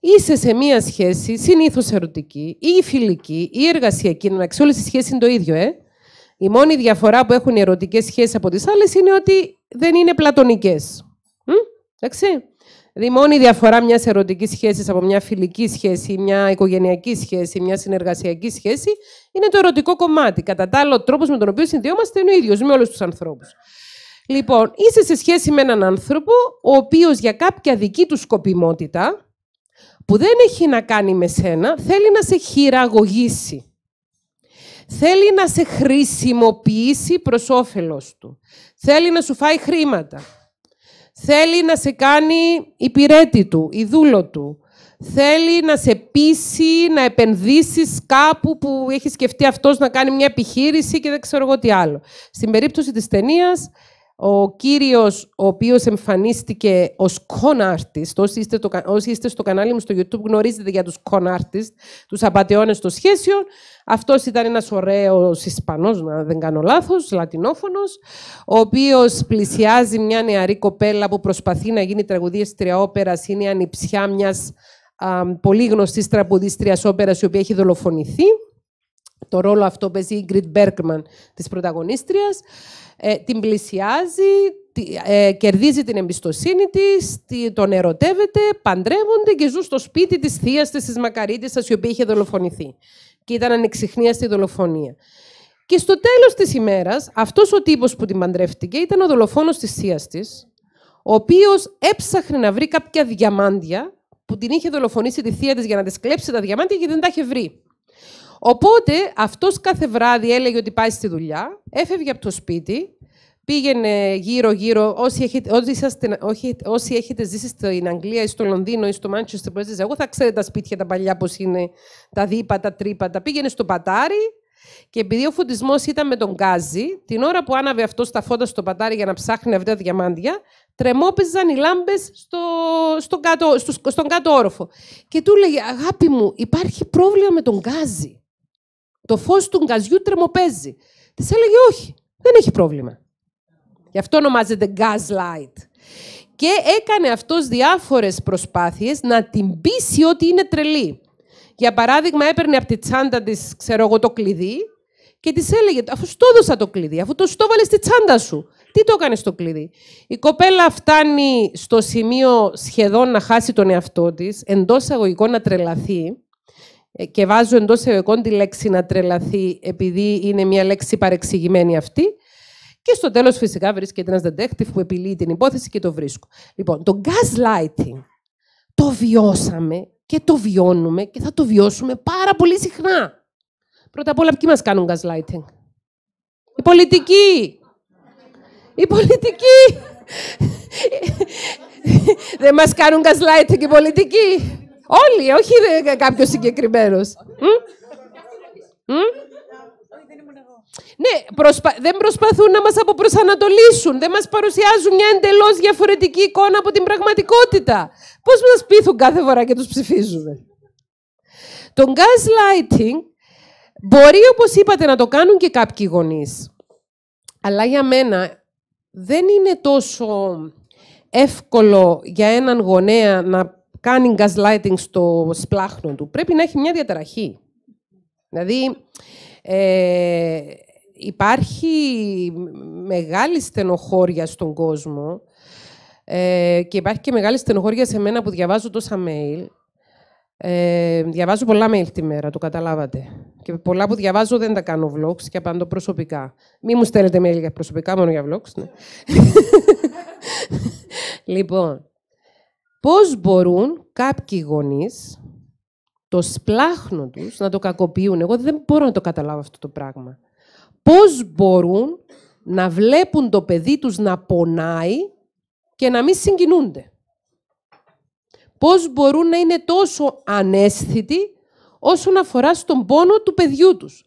Είσαι σε μία σχέση, συνήθως ερωτική ή φιλική ή εργασιακή. Να όλες οι σχέσεις είναι το ίδιο, ε. Η μόνη διαφορά που έχουν οι ερωτικές σχέσεις από τις άλλες είναι ότι δεν είναι πλατωνικές. Εντάξει. Δηλαδή, η μόνη διαφορά μιας ερωτικής σχέσης από μια φιλική σχέση, μια οικογενειακή σχέση, μια συνεργασιακή σχέση είναι το ερωτικό κομμάτι. Κατά τα άλλα, ο τρόπος με τον οποίο συνδυόμαστε είναι ο ίδιος με όλους τους ανθρώπους. Λοιπόν, είσαι σε σχέση με έναν άνθρωπο, ο οποίος για κάποια δική του σκοπιμότητα, που δεν έχει να κάνει με σένα, θέλει να σε χειραγωγήσει. Θέλει να σε χρησιμοποιήσει προς όφελος του. Θέλει να σου φάει χρήματα. Θέλει να σε κάνει υπηρέτη του, η δούλο του. Θέλει να σε πείσει, να επενδύσεις κάπου που έχει σκεφτεί αυτός να κάνει μια επιχείρηση και δεν ξέρω εγώ τι άλλο. Στην περίπτωση της ταινίας ο κύριος ο οποίος εμφανίστηκε ως con artist, όσοι είστε, το, όσοι είστε στο κανάλι μου στο YouTube γνωρίζετε για τους con artist, τους απαταιώνες των σχέσεων. Αυτός ήταν ένας ωραίος Ισπανός, να δεν κάνω λάθος, Λατινόφωνος, ο οποίος πλησιάζει μια νεαρή κοπέλα που προσπαθεί να γίνει τραγουδίστρια όπερας, είναι η ανιψιά μιας πολύ γνωστής τραγουδίστριας όπερας η οποία έχει δολοφονηθεί. Το ρόλο αυτό παίζει η Γκριτ Μπέρκμαν της πρωταγωνίστριας. Ε, την πλησιάζει, ε, κερδίζει την εμπιστοσύνη της, τη, τον ερωτεύεται, παντρεύονται και ζουν στο σπίτι της θείας της, της Μακαρίτης, η οποία είχε δολοφονηθεί. Και ήταν ανεξιχνίαστη δολοφονία. Και στο τέλος της ημέρας, αυτός ο τύπος που την παντρεύτηκε ήταν ο δολοφόνος της θείας της, ο οποίος έψαχνε να βρει κάποια διαμάντια που την είχε δολοφονήσει τη θεία της για να της κλέψει τα διαμάντια και δεν τα είχε βρει. Οπότε αυτός κάθε βράδυ έλεγε ότι πάει στη δουλειά, έφευγε από το σπίτι, πήγαινε γύρω-γύρω. Όσοι έχετε, όσοι, όσοι έχετε ζήσει στην Αγγλία ή στο Λονδίνο ή στο Μάντσεστερ που εγώ θα ξέρετε τα σπίτια τα παλιά πώς είναι, τα δίπατα, τρύπατα. Πήγαινε στο πατάρι και επειδή ο φωτισμός ήταν με τον γκάζι, την ώρα που άναβε αυτός τα φώτα στο πατάρι για να ψάχνει αυτά τα διαμάντια, τρεμόπαιζαν οι λάμπες στο, στον, κάτω, στον κάτω όροφο. Και του έλεγε, Αγάπη μου, υπάρχει πρόβλημα με τον γκάζι. Το φως του γκαζιού τρεμοπαίζει. Της έλεγε όχι, δεν έχει πρόβλημα. Γι' αυτό ονομάζεται gaslight. Και έκανε αυτός διάφορες προσπάθειες να την πείσει ότι είναι τρελή. Για παράδειγμα, έπαιρνε από τη τσάντα της ξέρω εγώ, το κλειδί και της έλεγε, αφού σου το έδωσα το κλειδί, αφού το στόβαλε στη τσάντα σου, τι το έκανες το κλειδί. Η κοπέλα φτάνει στο σημείο σχεδόν να χάσει τον εαυτό της, εντός αγωγικών να τρελαθεί, ε, και βάζω εντός εγωικών τη λέξη να τρελαθεί, επειδή είναι μια λέξη παρεξηγημένη αυτή. Και στο τέλος, φυσικά, βρίσκεται ένας detective που επιλύει την υπόθεση και το βρίσκω. Λοιπόν, το gaslighting το βιώσαμε και το βιώνουμε και θα το βιώσουμε πάρα πολύ συχνά. Πρώτα απ' όλα, ποιοι μας κάνουν gaslighting. Η πολιτική. Η πολιτική. Δεν μας κάνουν gaslighting οι πολιτικοί. Όλοι, όχι κάποιος συγκεκριμένος. Ναι, δεν προσπαθούν να μας αποπροσανατολίσουν, δεν μας παρουσιάζουν μια εντελώς διαφορετική εικόνα από την πραγματικότητα. Πώς μας πείθουν κάθε φορά και τους ψηφίζουμε. Το gaslighting μπορεί, όπως είπατε, να το κάνουν και κάποιοι γονείς. Αλλά για μένα δεν είναι τόσο εύκολο για έναν γονέα να κάνεις gaslighting στο σπλάχνο του, πρέπει να έχει μια διαταραχή. Δηλαδή, ε, υπάρχει μεγάλη στενοχώρια στον κόσμο ε, και υπάρχει και μεγάλη στενοχώρια σε μένα που διαβάζω τόσα mail. Ε, διαβάζω πολλά mail τη μέρα, το καταλάβατε. Και πολλά που διαβάζω δεν τα κάνω vlogs και απαντώ προσωπικά. Μη μου στέλνετε mail για προσωπικά, μόνο για vlogs. Ναι. λοιπόν, Πώς μπορούν κάποιοι γονείς το σπλάχνο τους να το κακοποιούν. Εγώ δεν μπορώ να το καταλάβω αυτό το πράγμα. Πώς μπορούν να βλέπουν το παιδί τους να πονάει και να μην συγκινούνται. Πώς μπορούν να είναι τόσο ανέσθητοι όσον αφορά στον πόνο του παιδιού τους.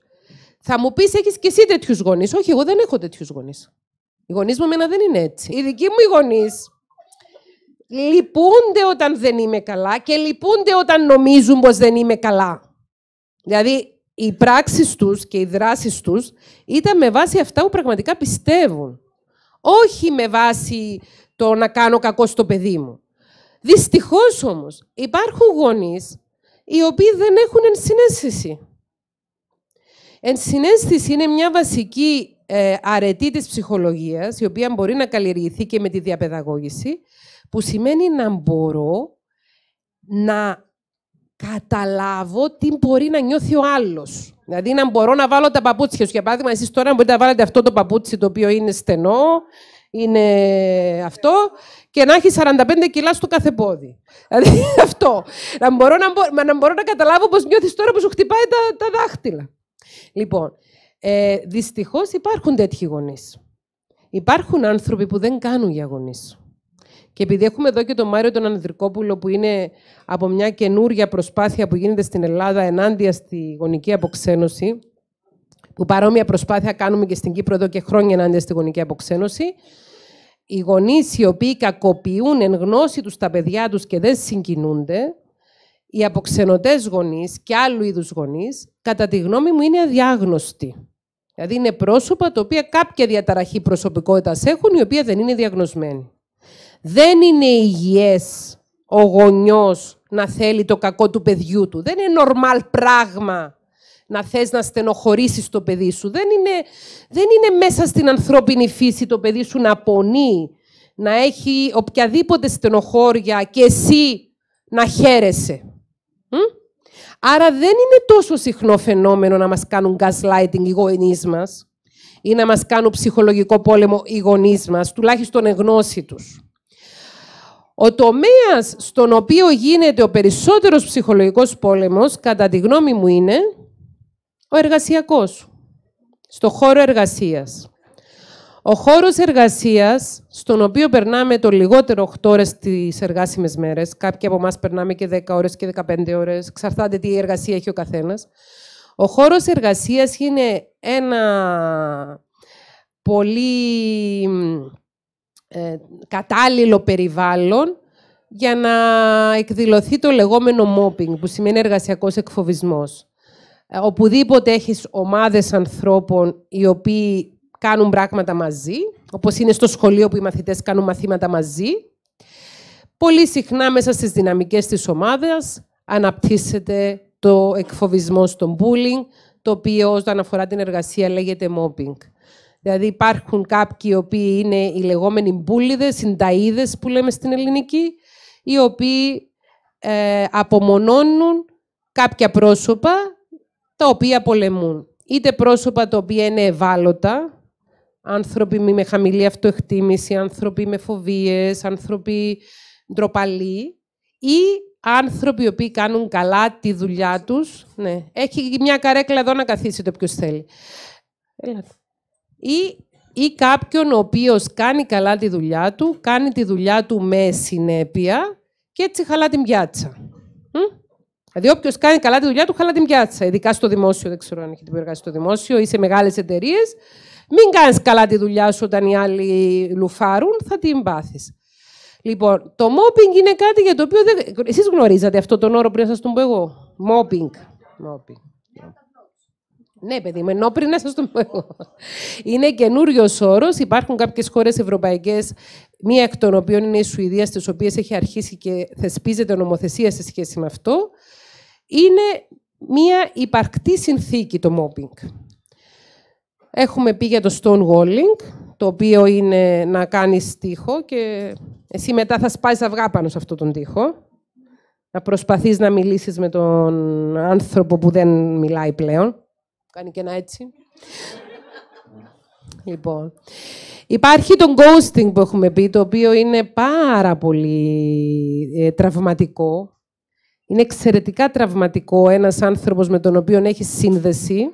Θα μου πεις, έχεις και εσύ τέτοιους γονείς. Όχι, εγώ δεν έχω τέτοιους γονείς. Οι γονείς μου εμένα δεν είναι έτσι. Οι δικοί μου οι γονείς λυπούνται όταν δεν είμαι καλά και λυπούνται όταν νομίζουν πως δεν είμαι καλά. Δηλαδή, οι πράξεις τους και οι δράσεις τους ήταν με βάση αυτά που πραγματικά πιστεύουν. Όχι με βάση το να κάνω κακό στο παιδί μου. Δυστυχώς όμως υπάρχουν γονείς οι οποίοι δεν έχουν ενσυναίσθηση. Ενσυναίσθηση είναι μια βασική ε, αρετή της ψυχολογίας, η οποία μπορεί να καλλιεργηθεί και με τη διαπαιδαγώγηση, που σημαίνει να μπορώ να καταλάβω τι μπορεί να νιώθει ο άλλος. Δηλαδή, να μπορώ να βάλω τα παπούτσια σου. Για παράδειγμα, εσείς τώρα μπορείτε να βάλετε αυτό το παπούτσι το οποίο είναι στενό, είναι αυτό, και να έχει 45 κιλά στο κάθε πόδι. Δηλαδή, αυτό. Να μπορώ να, μπο... να, μπορώ να καταλάβω πώς νιώθεις τώρα που σου χτυπάει τα, τα δάχτυλα. Λοιπόν, ε, δυστυχώς υπάρχουν τέτοιοι γονείς. Υπάρχουν άνθρωποι που δεν κάνουν για γονείς. Και επειδή έχουμε εδώ και τον Μάριο τον Ανδρικόπουλο, που είναι από μια καινούρια προσπάθεια που γίνεται στην Ελλάδα ενάντια στη γονική αποξένωση, που παρόμοια προσπάθεια κάνουμε και στην Κύπρο εδώ και χρόνια ενάντια στη γονική αποξένωση, οι γονείς οι οποίοι κακοποιούν εν γνώση τους τα παιδιά τους και δεν συγκινούνται, οι αποξενωτές γονείς και άλλου είδους γονείς, κατά τη γνώμη μου, είναι αδιάγνωστοι. Δηλαδή, είναι πρόσωπα τα οποία κάποια διαταραχή προσωπικότητας έχουν, η οποία δεν είναι διαγνωσμένη. Δεν είναι υγιές ο γονιός να θέλει το κακό του παιδιού του. Δεν είναι normal πράγμα να θες να στενοχωρήσεις το παιδί σου. Δεν είναι, δεν είναι μέσα στην ανθρώπινη φύση το παιδί σου να πονεί, να έχει οποιαδήποτε στενοχώρια και εσύ να χαίρεσαι. Άρα δεν είναι τόσο συχνό φαινόμενο να μας κάνουν gaslighting οι γονείς μας ή να μας κάνουν ψυχολογικό πόλεμο οι γονείς μας, τουλάχιστον εγνώση τους. Ο τομέας στον οποίο γίνεται ο περισσότερος ψυχολογικός πόλεμος, κατά τη γνώμη μου, είναι ο εργασιακός, στο χώρο εργασίας. Ο χώρος εργασίας, στον οποίο περνάμε το λιγότερο 8 ώρες τις εργάσιμες μέρες, κάποιοι από εμάς περνάμε και 10 ώρες και 15 ώρες, εξαρτάται τι εργασία έχει ο καθένας. Ο χώρος εργασίας είναι ένα πολύ ε, κατάλληλο περιβάλλον για να εκδηλωθεί το λεγόμενο mobbing, που σημαίνει εργασιακός εκφοβισμός. Ε, οπουδήποτε έχεις ομάδες ανθρώπων οι οποίοι κάνουν πράγματα μαζί, όπως είναι στο σχολείο που οι μαθητές κάνουν μαθήματα μαζί, πολύ συχνά μέσα στις δυναμικές της ομάδας αναπτύσσεται το εκφοβισμό στον bullying, το οποίο όταν αφορά την εργασία λέγεται mobbing. Δηλαδή υπάρχουν κάποιοι οι οποίοι είναι οι λεγόμενοι μπούλιδες, συνταίδες που λέμε στην ελληνική, οι οποίοι ε, απομονώνουν κάποια πρόσωπα τα οποία πολεμούν. Είτε πρόσωπα τα οποία είναι ευάλωτα, άνθρωποι με χαμηλή αυτοεκτίμηση, άνθρωποι με φοβίες, άνθρωποι ντροπαλοί ή άνθρωποι οι οποίοι κάνουν καλά τη δουλειά τους. Ναι. Έχει μια καρέκλα εδώ να καθίσει το ποιος θέλει ή, ή κάποιον ο οποίος κάνει καλά τη δουλειά του, κάνει τη δουλειά του με συνέπεια και έτσι χαλά την πιάτσα. Δηλαδή, όποιος κάνει καλά τη δουλειά του, χαλά την πιάτσα. Ειδικά στο δημόσιο, δεν ξέρω αν έχετε εργάσει στο δημόσιο ή σε μεγάλες εταιρείες. Μην κάνεις καλά τη δουλειά σου όταν οι άλλοι λουφάρουν, θα την πάθεις. Λοιπόν, το μόπινγκ είναι κάτι για το οποίο δεν. Εσείς γνωρίζατε αυτόν τον όρο πριν σας τον πω εγώ. Μόπινγκ. Ναι, παιδί μου, ενώ πριν να σας το πω Είναι καινούριος όρος. Υπάρχουν κάποιες χώρες ευρωπαϊκές, μία εκ των οποίων είναι η Σουηδία, στις οποίες έχει αρχίσει και θεσπίζεται νομοθεσία σε σχέση με αυτό. Είναι μία υπαρκτή συνθήκη το mobbing. Έχουμε πει για το stonewalling, το οποίο είναι να κάνεις τοίχο και εσύ μετά θα σπάσεις αυγά πάνω σε αυτόν τον τοίχο. Να προσπαθείς να μιλήσεις με τον άνθρωπο που δεν μιλάει πλέον. Κάνει και ένα έτσι. λοιπόν. Υπάρχει το ghosting που έχουμε πει, το οποίο είναι πάρα πολύ ε, τραυματικό. Είναι εξαιρετικά τραυματικό ένας άνθρωπος με τον οποίο έχεις σύνδεση.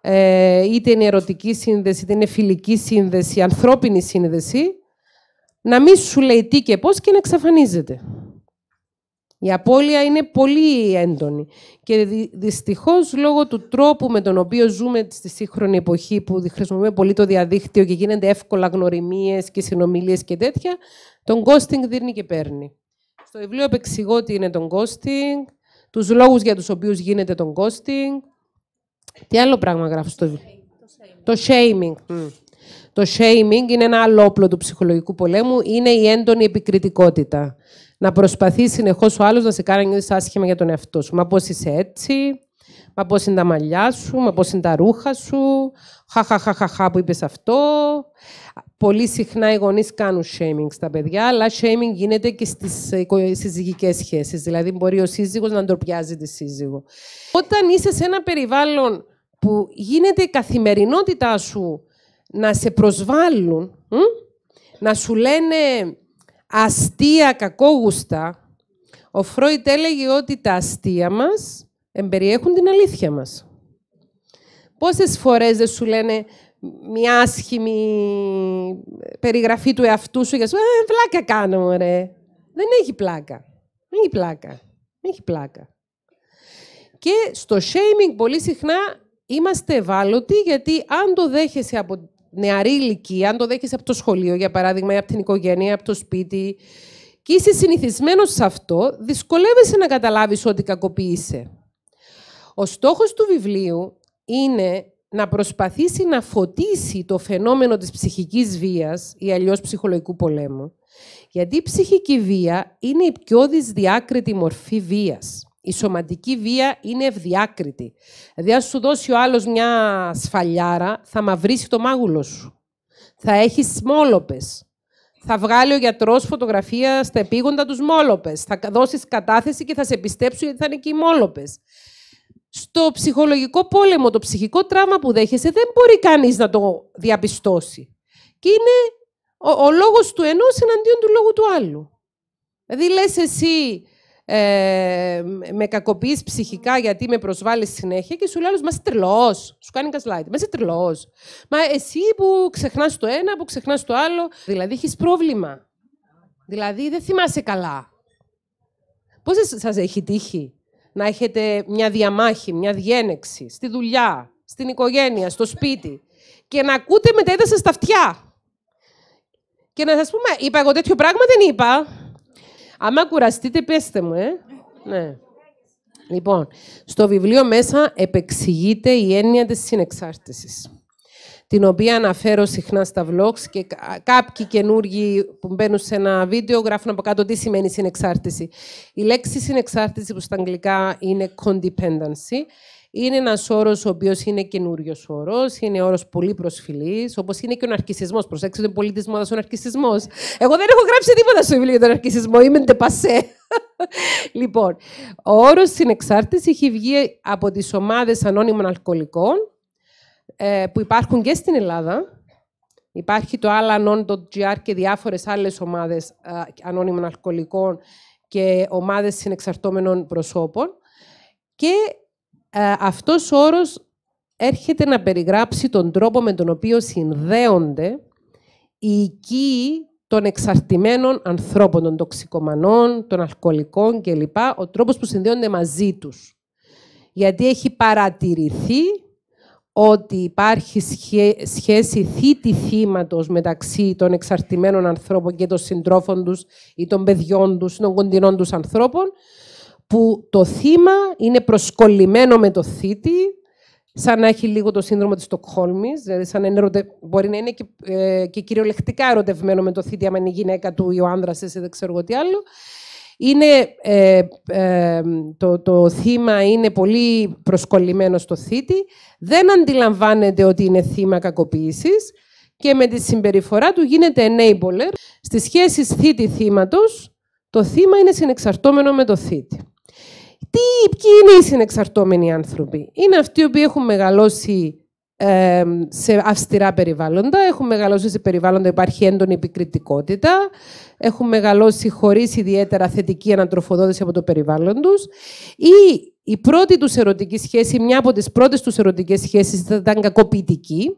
Ε, είτε είναι ερωτική σύνδεση, είτε είναι φιλική σύνδεση, ανθρώπινη σύνδεση, να μην σου λέει τι και πώς και να εξαφανίζεται. Η απώλεια είναι πολύ έντονη. Και δυστυχώς λόγω του τρόπου με τον οποίο ζούμε στη σύγχρονη εποχή που χρησιμοποιούμε πολύ το διαδίκτυο και γίνονται εύκολα γνωριμίες και συνομιλίες και τέτοια, τον ghosting δίνει και παίρνει. Στο βιβλίο επεξηγώ τι είναι τον ghosting, τους λόγους για τους οποίους γίνεται τον ghosting. Τι άλλο πράγμα γράφω στο βιβλίο. Το shaming. Το shaming. Mm. Το shaming είναι ένα άλλο όπλο του ψυχολογικού πολέμου. Είναι η έντονη επικριτικότητα να προσπαθεί συνεχώς ο άλλος να σε κάνει να άσχημα για τον εαυτό σου. Μα πώς είσαι έτσι, μα πώς είναι τα μαλλιά σου, μα πώς είναι τα ρούχα σου, χαχαχαχαχα που είπες αυτό. Πολύ συχνά οι γονείς κάνουν shaming στα παιδιά, αλλά shaming γίνεται και στις συζυγικέ σχέσεις. Δηλαδή, μπορεί ο σύζυγος να ντροπιάζει τη σύζυγο. Όταν είσαι σε ένα περιβάλλον που γίνεται η καθημερινότητά σου να σε προσβάλλουν, να σου λένε αστεία κακόγουστα, ο Φρόιτ έλεγε ότι τα αστεία μας εμπεριέχουν την αλήθεια μας. Πόσες φορές δεν σου λένε μια άσχημη περιγραφή του εαυτού σου για σου «Ε, πλάκα κάνω, ρε». Δεν έχει πλάκα. Δεν έχει πλάκα. Δεν έχει πλάκα. Και στο shaming πολύ συχνά είμαστε ευάλωτοι, γιατί αν το δέχεσαι από νεαρή ηλικία, αν το δέχεσαι από το σχολείο, για παράδειγμα, ή από την οικογένεια, από το σπίτι, και είσαι συνηθισμένος σε αυτό, δυσκολεύεσαι να καταλάβεις ότι κακοποιείσαι. Ο στόχος του βιβλίου είναι να προσπαθήσει να φωτίσει το φαινόμενο της ψυχικής βίας ή αλλιώς ψυχολογικού πολέμου, γιατί η ψυχική βία είναι η πιο δυσδιάκριτη μορφή βίας. Η σωματική βία είναι ευδιάκριτη. Δηλαδή, αν σου δώσει ο άλλος μια σφαλιάρα, θα μαυρίσει το μάγουλο σου. Θα έχει μόλοπες. Θα βγάλει ο γιατρός φωτογραφία στα επίγοντα τους μόλοπες. Θα δώσεις κατάθεση και θα σε πιστέψουν γιατί θα είναι και οι μόλοπες. Στο ψυχολογικό πόλεμο, το ψυχικό τραύμα που δέχεσαι δεν μπορεί κανείς να το διαπιστώσει. Και είναι ο, ο λόγος του ενός εναντίον του λόγου του άλλου. Δηλαδή, λες εσύ, ε, με κακοποιείς ψυχικά γιατί με προσβάλλεις συνέχεια και σου λέει Μα είσαι τρελός. Σου κάνει κασλάιτ. Μα είσαι τρελός. Μα εσύ που ξεχνάς το ένα, που ξεχνάς το άλλο. Δηλαδή έχεις πρόβλημα. Δηλαδή δεν θυμάσαι καλά. Πώς σας έχει τύχει να έχετε μια διαμάχη, μια διένεξη στη δουλειά, στην οικογένεια, στο σπίτι και να ακούτε μετά τα αυτιά. Και να σας πούμε, είπα εγώ τέτοιο πράγμα, δεν είπα. Άμα κουραστείτε, πέστε μου, ε. ναι. Λοιπόν, στο βιβλίο μέσα επεξηγείται η έννοια της συνεξάρτησης την οποία αναφέρω συχνά στα vlogs και κάποιοι καινούργοι που μπαίνουν σε ένα βίντεο γράφουν από κάτω τι σημαίνει συνεξάρτηση. Η λέξη συνεξάρτηση που στα αγγλικά είναι codependency είναι ένας όρος ο οποίος είναι καινούριος όρος, είναι όρος πολύ προσφυλής, όπως είναι και ο ναρκισμό. Προσέξτε, τον πολύ τη μόδα ο ναρκισμό. Εγώ δεν έχω γράψει τίποτα στο βιβλίο για τον ναρκισμό, είμαι ντεπασέ. λοιπόν, ο όρος συνεξάρτηση έχει βγει από τις ομάδες ανώνυμων αλκοολικών ε, που υπάρχουν και στην Ελλάδα. Υπάρχει το alanon.gr και διάφορες άλλες ομάδες ε, ανώνυμων αλκοολικών και ομάδες συνεξαρτώμενων προσώπων. Και ε, αυτός ο όρος έρχεται να περιγράψει τον τρόπο με τον οποίο συνδέονται οι οικοί των εξαρτημένων ανθρώπων, των τοξικομανών, των αλκοολικών κλπ. Ο τρόπος που συνδέονται μαζί τους. Γιατί έχει παρατηρηθεί ότι υπάρχει σχέση θήτη θύματος μεταξύ των εξαρτημένων ανθρώπων και των συντρόφων τους ή των παιδιών τους, των κοντινών τους ανθρώπων που το θύμα είναι προσκολλημένο με το θήτη, σαν να έχει λίγο το σύνδρομο της Στοκχόλμης, δηλαδή είναι μπορεί να είναι και, ε, κυριολεκτικά ερωτευμένο με το θήτη, άμα είναι η γυναίκα του ή ο άνδρας, εσύ δεν ξέρω τι άλλο. Είναι, ε, ε, το, το θύμα είναι πολύ προσκολλημένο στο θήτη, δεν αντιλαμβάνεται ότι είναι θύμα κακοποίησης και με τη συμπεριφορά του γίνεται enabler. Στις σχέσεις θήτη-θύματος, το θύμα είναι συνεξαρτώμενο με το θήτη. Τι, ποιοι είναι οι συνεξαρτώμενοι άνθρωποι. Είναι αυτοί οι οποίοι έχουν μεγαλώσει σε αυστηρά περιβάλλοντα, έχουν μεγαλώσει σε περιβάλλοντα υπάρχει έντονη επικριτικότητα, έχουν μεγαλώσει χωρίς ιδιαίτερα θετική ανατροφοδότηση από το περιβάλλον τους. Ή η πρώτη τους ερωτική σχέση, μια από τις πρώτες τους ερωτικές σχέσεις ήταν κακοποιητική,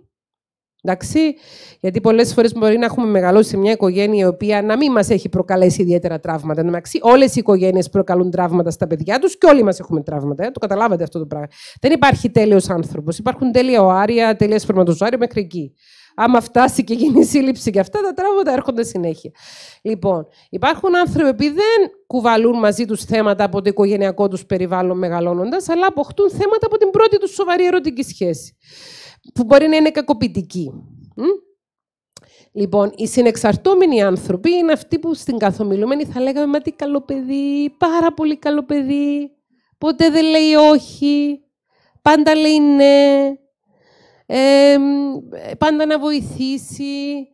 Εντάξει, γιατί πολλές φορές μπορεί να έχουμε μεγαλώσει μια οικογένεια η οποία να μην μας έχει προκαλέσει ιδιαίτερα τραύματα. Εντάξει, όλες οι οικογένειες προκαλούν τραύματα στα παιδιά τους και όλοι μας έχουμε τραύματα. Ε. Το καταλάβατε αυτό το πράγμα. Δεν υπάρχει τέλειος άνθρωπος. Υπάρχουν τέλεια οάρια, τέλεια σφερματοζωάρια μέχρι εκεί. Άμα φτάσει και γίνει σύλληψη και αυτά, τα τραύματα έρχονται συνέχεια. Λοιπόν, υπάρχουν άνθρωποι που δεν κουβαλούν μαζί τους θέματα από το οικογενειακό τους περιβάλλον μεγαλώνοντας, αλλά αποκτούν θέματα από την πρώτη τους σοβαρή ερωτική σχέση που μπορεί να είναι κακοποιητική. Λοιπόν, οι συνεξαρτώμενοι άνθρωποι είναι αυτοί που στην καθομιλούμενη θα λέγαμε «Μα τι καλό παιδί, πάρα πολύ καλό παιδί, ποτέ δεν λέει όχι, πάντα λέει ναι, πάντα να βοηθήσει,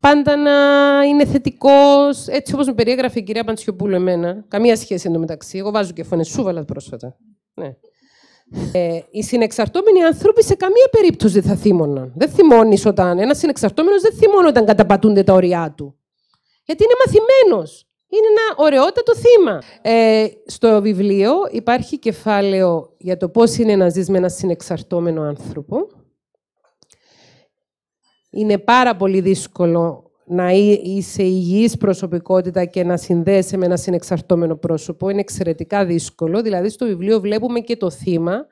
πάντα να είναι θετικός». Έτσι όπως με περιέγραφε η κυρία Παντσιοπούλου εμένα, καμία σχέση εντωμεταξύ, εγώ βάζω και φωνές σούβαλα πρόσφατα. Ναι. Ε, οι συνεξαρτώμενοι άνθρωποι σε καμία περίπτωση δεν θα θύμωναν. Δεν θυμώνεις όταν. Ένας συνεξαρτώμενος δεν θυμώνει όταν καταπατούνται τα ωριά του. Γιατί είναι μαθημένος. Είναι ένα ωραιότατο θύμα. Ε, στο βιβλίο υπάρχει κεφάλαιο για το πώς είναι να ζεις με ένα συνεξαρτώμενο άνθρωπο. Είναι πάρα πολύ δύσκολο να είσαι υγιής προσωπικότητα και να συνδέεσαι με ένα συνεξαρτώμενο πρόσωπο είναι εξαιρετικά δύσκολο. Δηλαδή, στο βιβλίο βλέπουμε και το θύμα,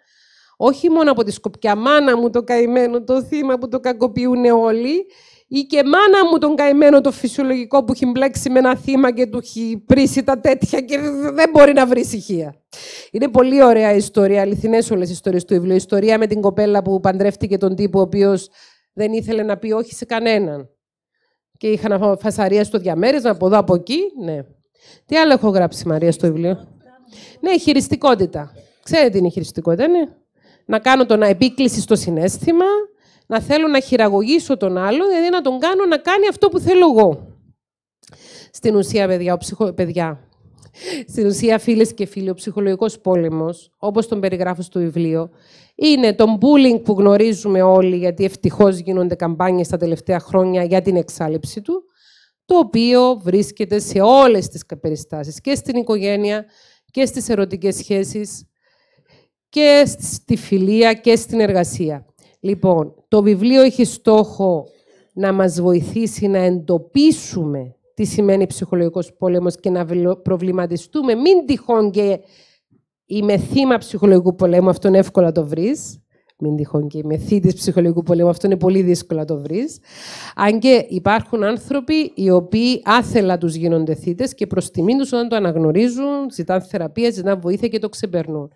όχι μόνο από τη σκοπιά μάνα μου το καημένο, το θύμα που το κακοποιούν όλοι, ή και μάνα μου τον καημένο το φυσιολογικό που έχει μπλέξει με ένα θύμα και του έχει πρίσει τα τέτοια και δεν μπορεί να βρει ησυχία. Είναι πολύ ωραία ιστορία, αληθινές όλες οι ιστορίες του βιβλίου. Ιστορία με την κοπέλα που παντρεύτηκε τον τύπο ο οποίος δεν ήθελε να πει όχι σε κανέναν και είχα φασαρία στο διαμέρισμα από εδώ από εκεί. Ναι. Τι άλλο έχω γράψει, Μαρία, στο βιβλίο. Ναι, χειριστικότητα. Ξέρετε τι είναι η χειριστικότητα, ναι. Να κάνω τον επίκληση στο συνέστημα, να θέλω να χειραγωγήσω τον άλλο, δηλαδή να τον κάνω να κάνει αυτό που θέλω εγώ. Στην ουσία, παιδιά, ψυχο... παιδιά. Στην ουσία, φίλες και φίλοι, ο ψυχολογικός πόλεμος, όπως τον περιγράφω στο βιβλίο, είναι το bullying που γνωρίζουμε όλοι, γιατί ευτυχώς γίνονται καμπάνιες τα τελευταία χρόνια για την εξάλληψη του, το οποίο βρίσκεται σε όλες τις περιστάσεις, και στην οικογένεια και στις ερωτικές σχέσεις και στη φιλία και στην εργασία. Λοιπόν, το βιβλίο έχει στόχο να μας βοηθήσει να εντοπίσουμε τι σημαίνει ψυχολογικός πόλεμος και να προβληματιστούμε. Μην τυχόν και Είμαι θύμα ψυχολογικού πολέμου, αυτό είναι εύκολα το βρεις. Μην τυχόν και είμαι θήτης ψυχολογικού πολέμου, αυτό είναι πολύ δύσκολο να το βρεις. Αν και υπάρχουν άνθρωποι οι οποίοι άθελα τους γίνονται θήτες και προς τιμή τους όταν το αναγνωρίζουν, ζητάνε θεραπεία, ζητάνε βοήθεια και το ξεπερνούν.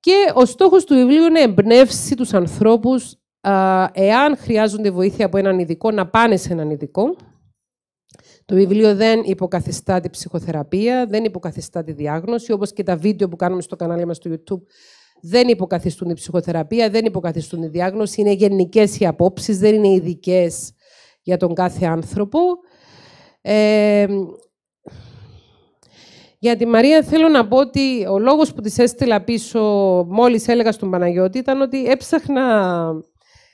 Και ο στόχος του βιβλίου είναι να εμπνεύσει τους ανθρώπους, εάν χρειάζονται βοήθεια από έναν ειδικό, να πάνε σε έναν ειδικό το βιβλίο δεν υποκαθιστά τη ψυχοθεραπεία, δεν υποκαθιστά τη διάγνωση, όπως και τα βίντεο που κάνουμε στο κανάλι μας στο YouTube δεν υποκαθιστούν τη ψυχοθεραπεία, δεν υποκαθιστούν τη διάγνωση, είναι γενικές οι απόψεις, δεν είναι ειδικές για τον κάθε άνθρωπο. Ε, για τη Μαρία θέλω να πω ότι ο λόγος που της έστειλα πίσω, μόλις έλεγα στον Παναγιώτη, ήταν ότι έψαχνα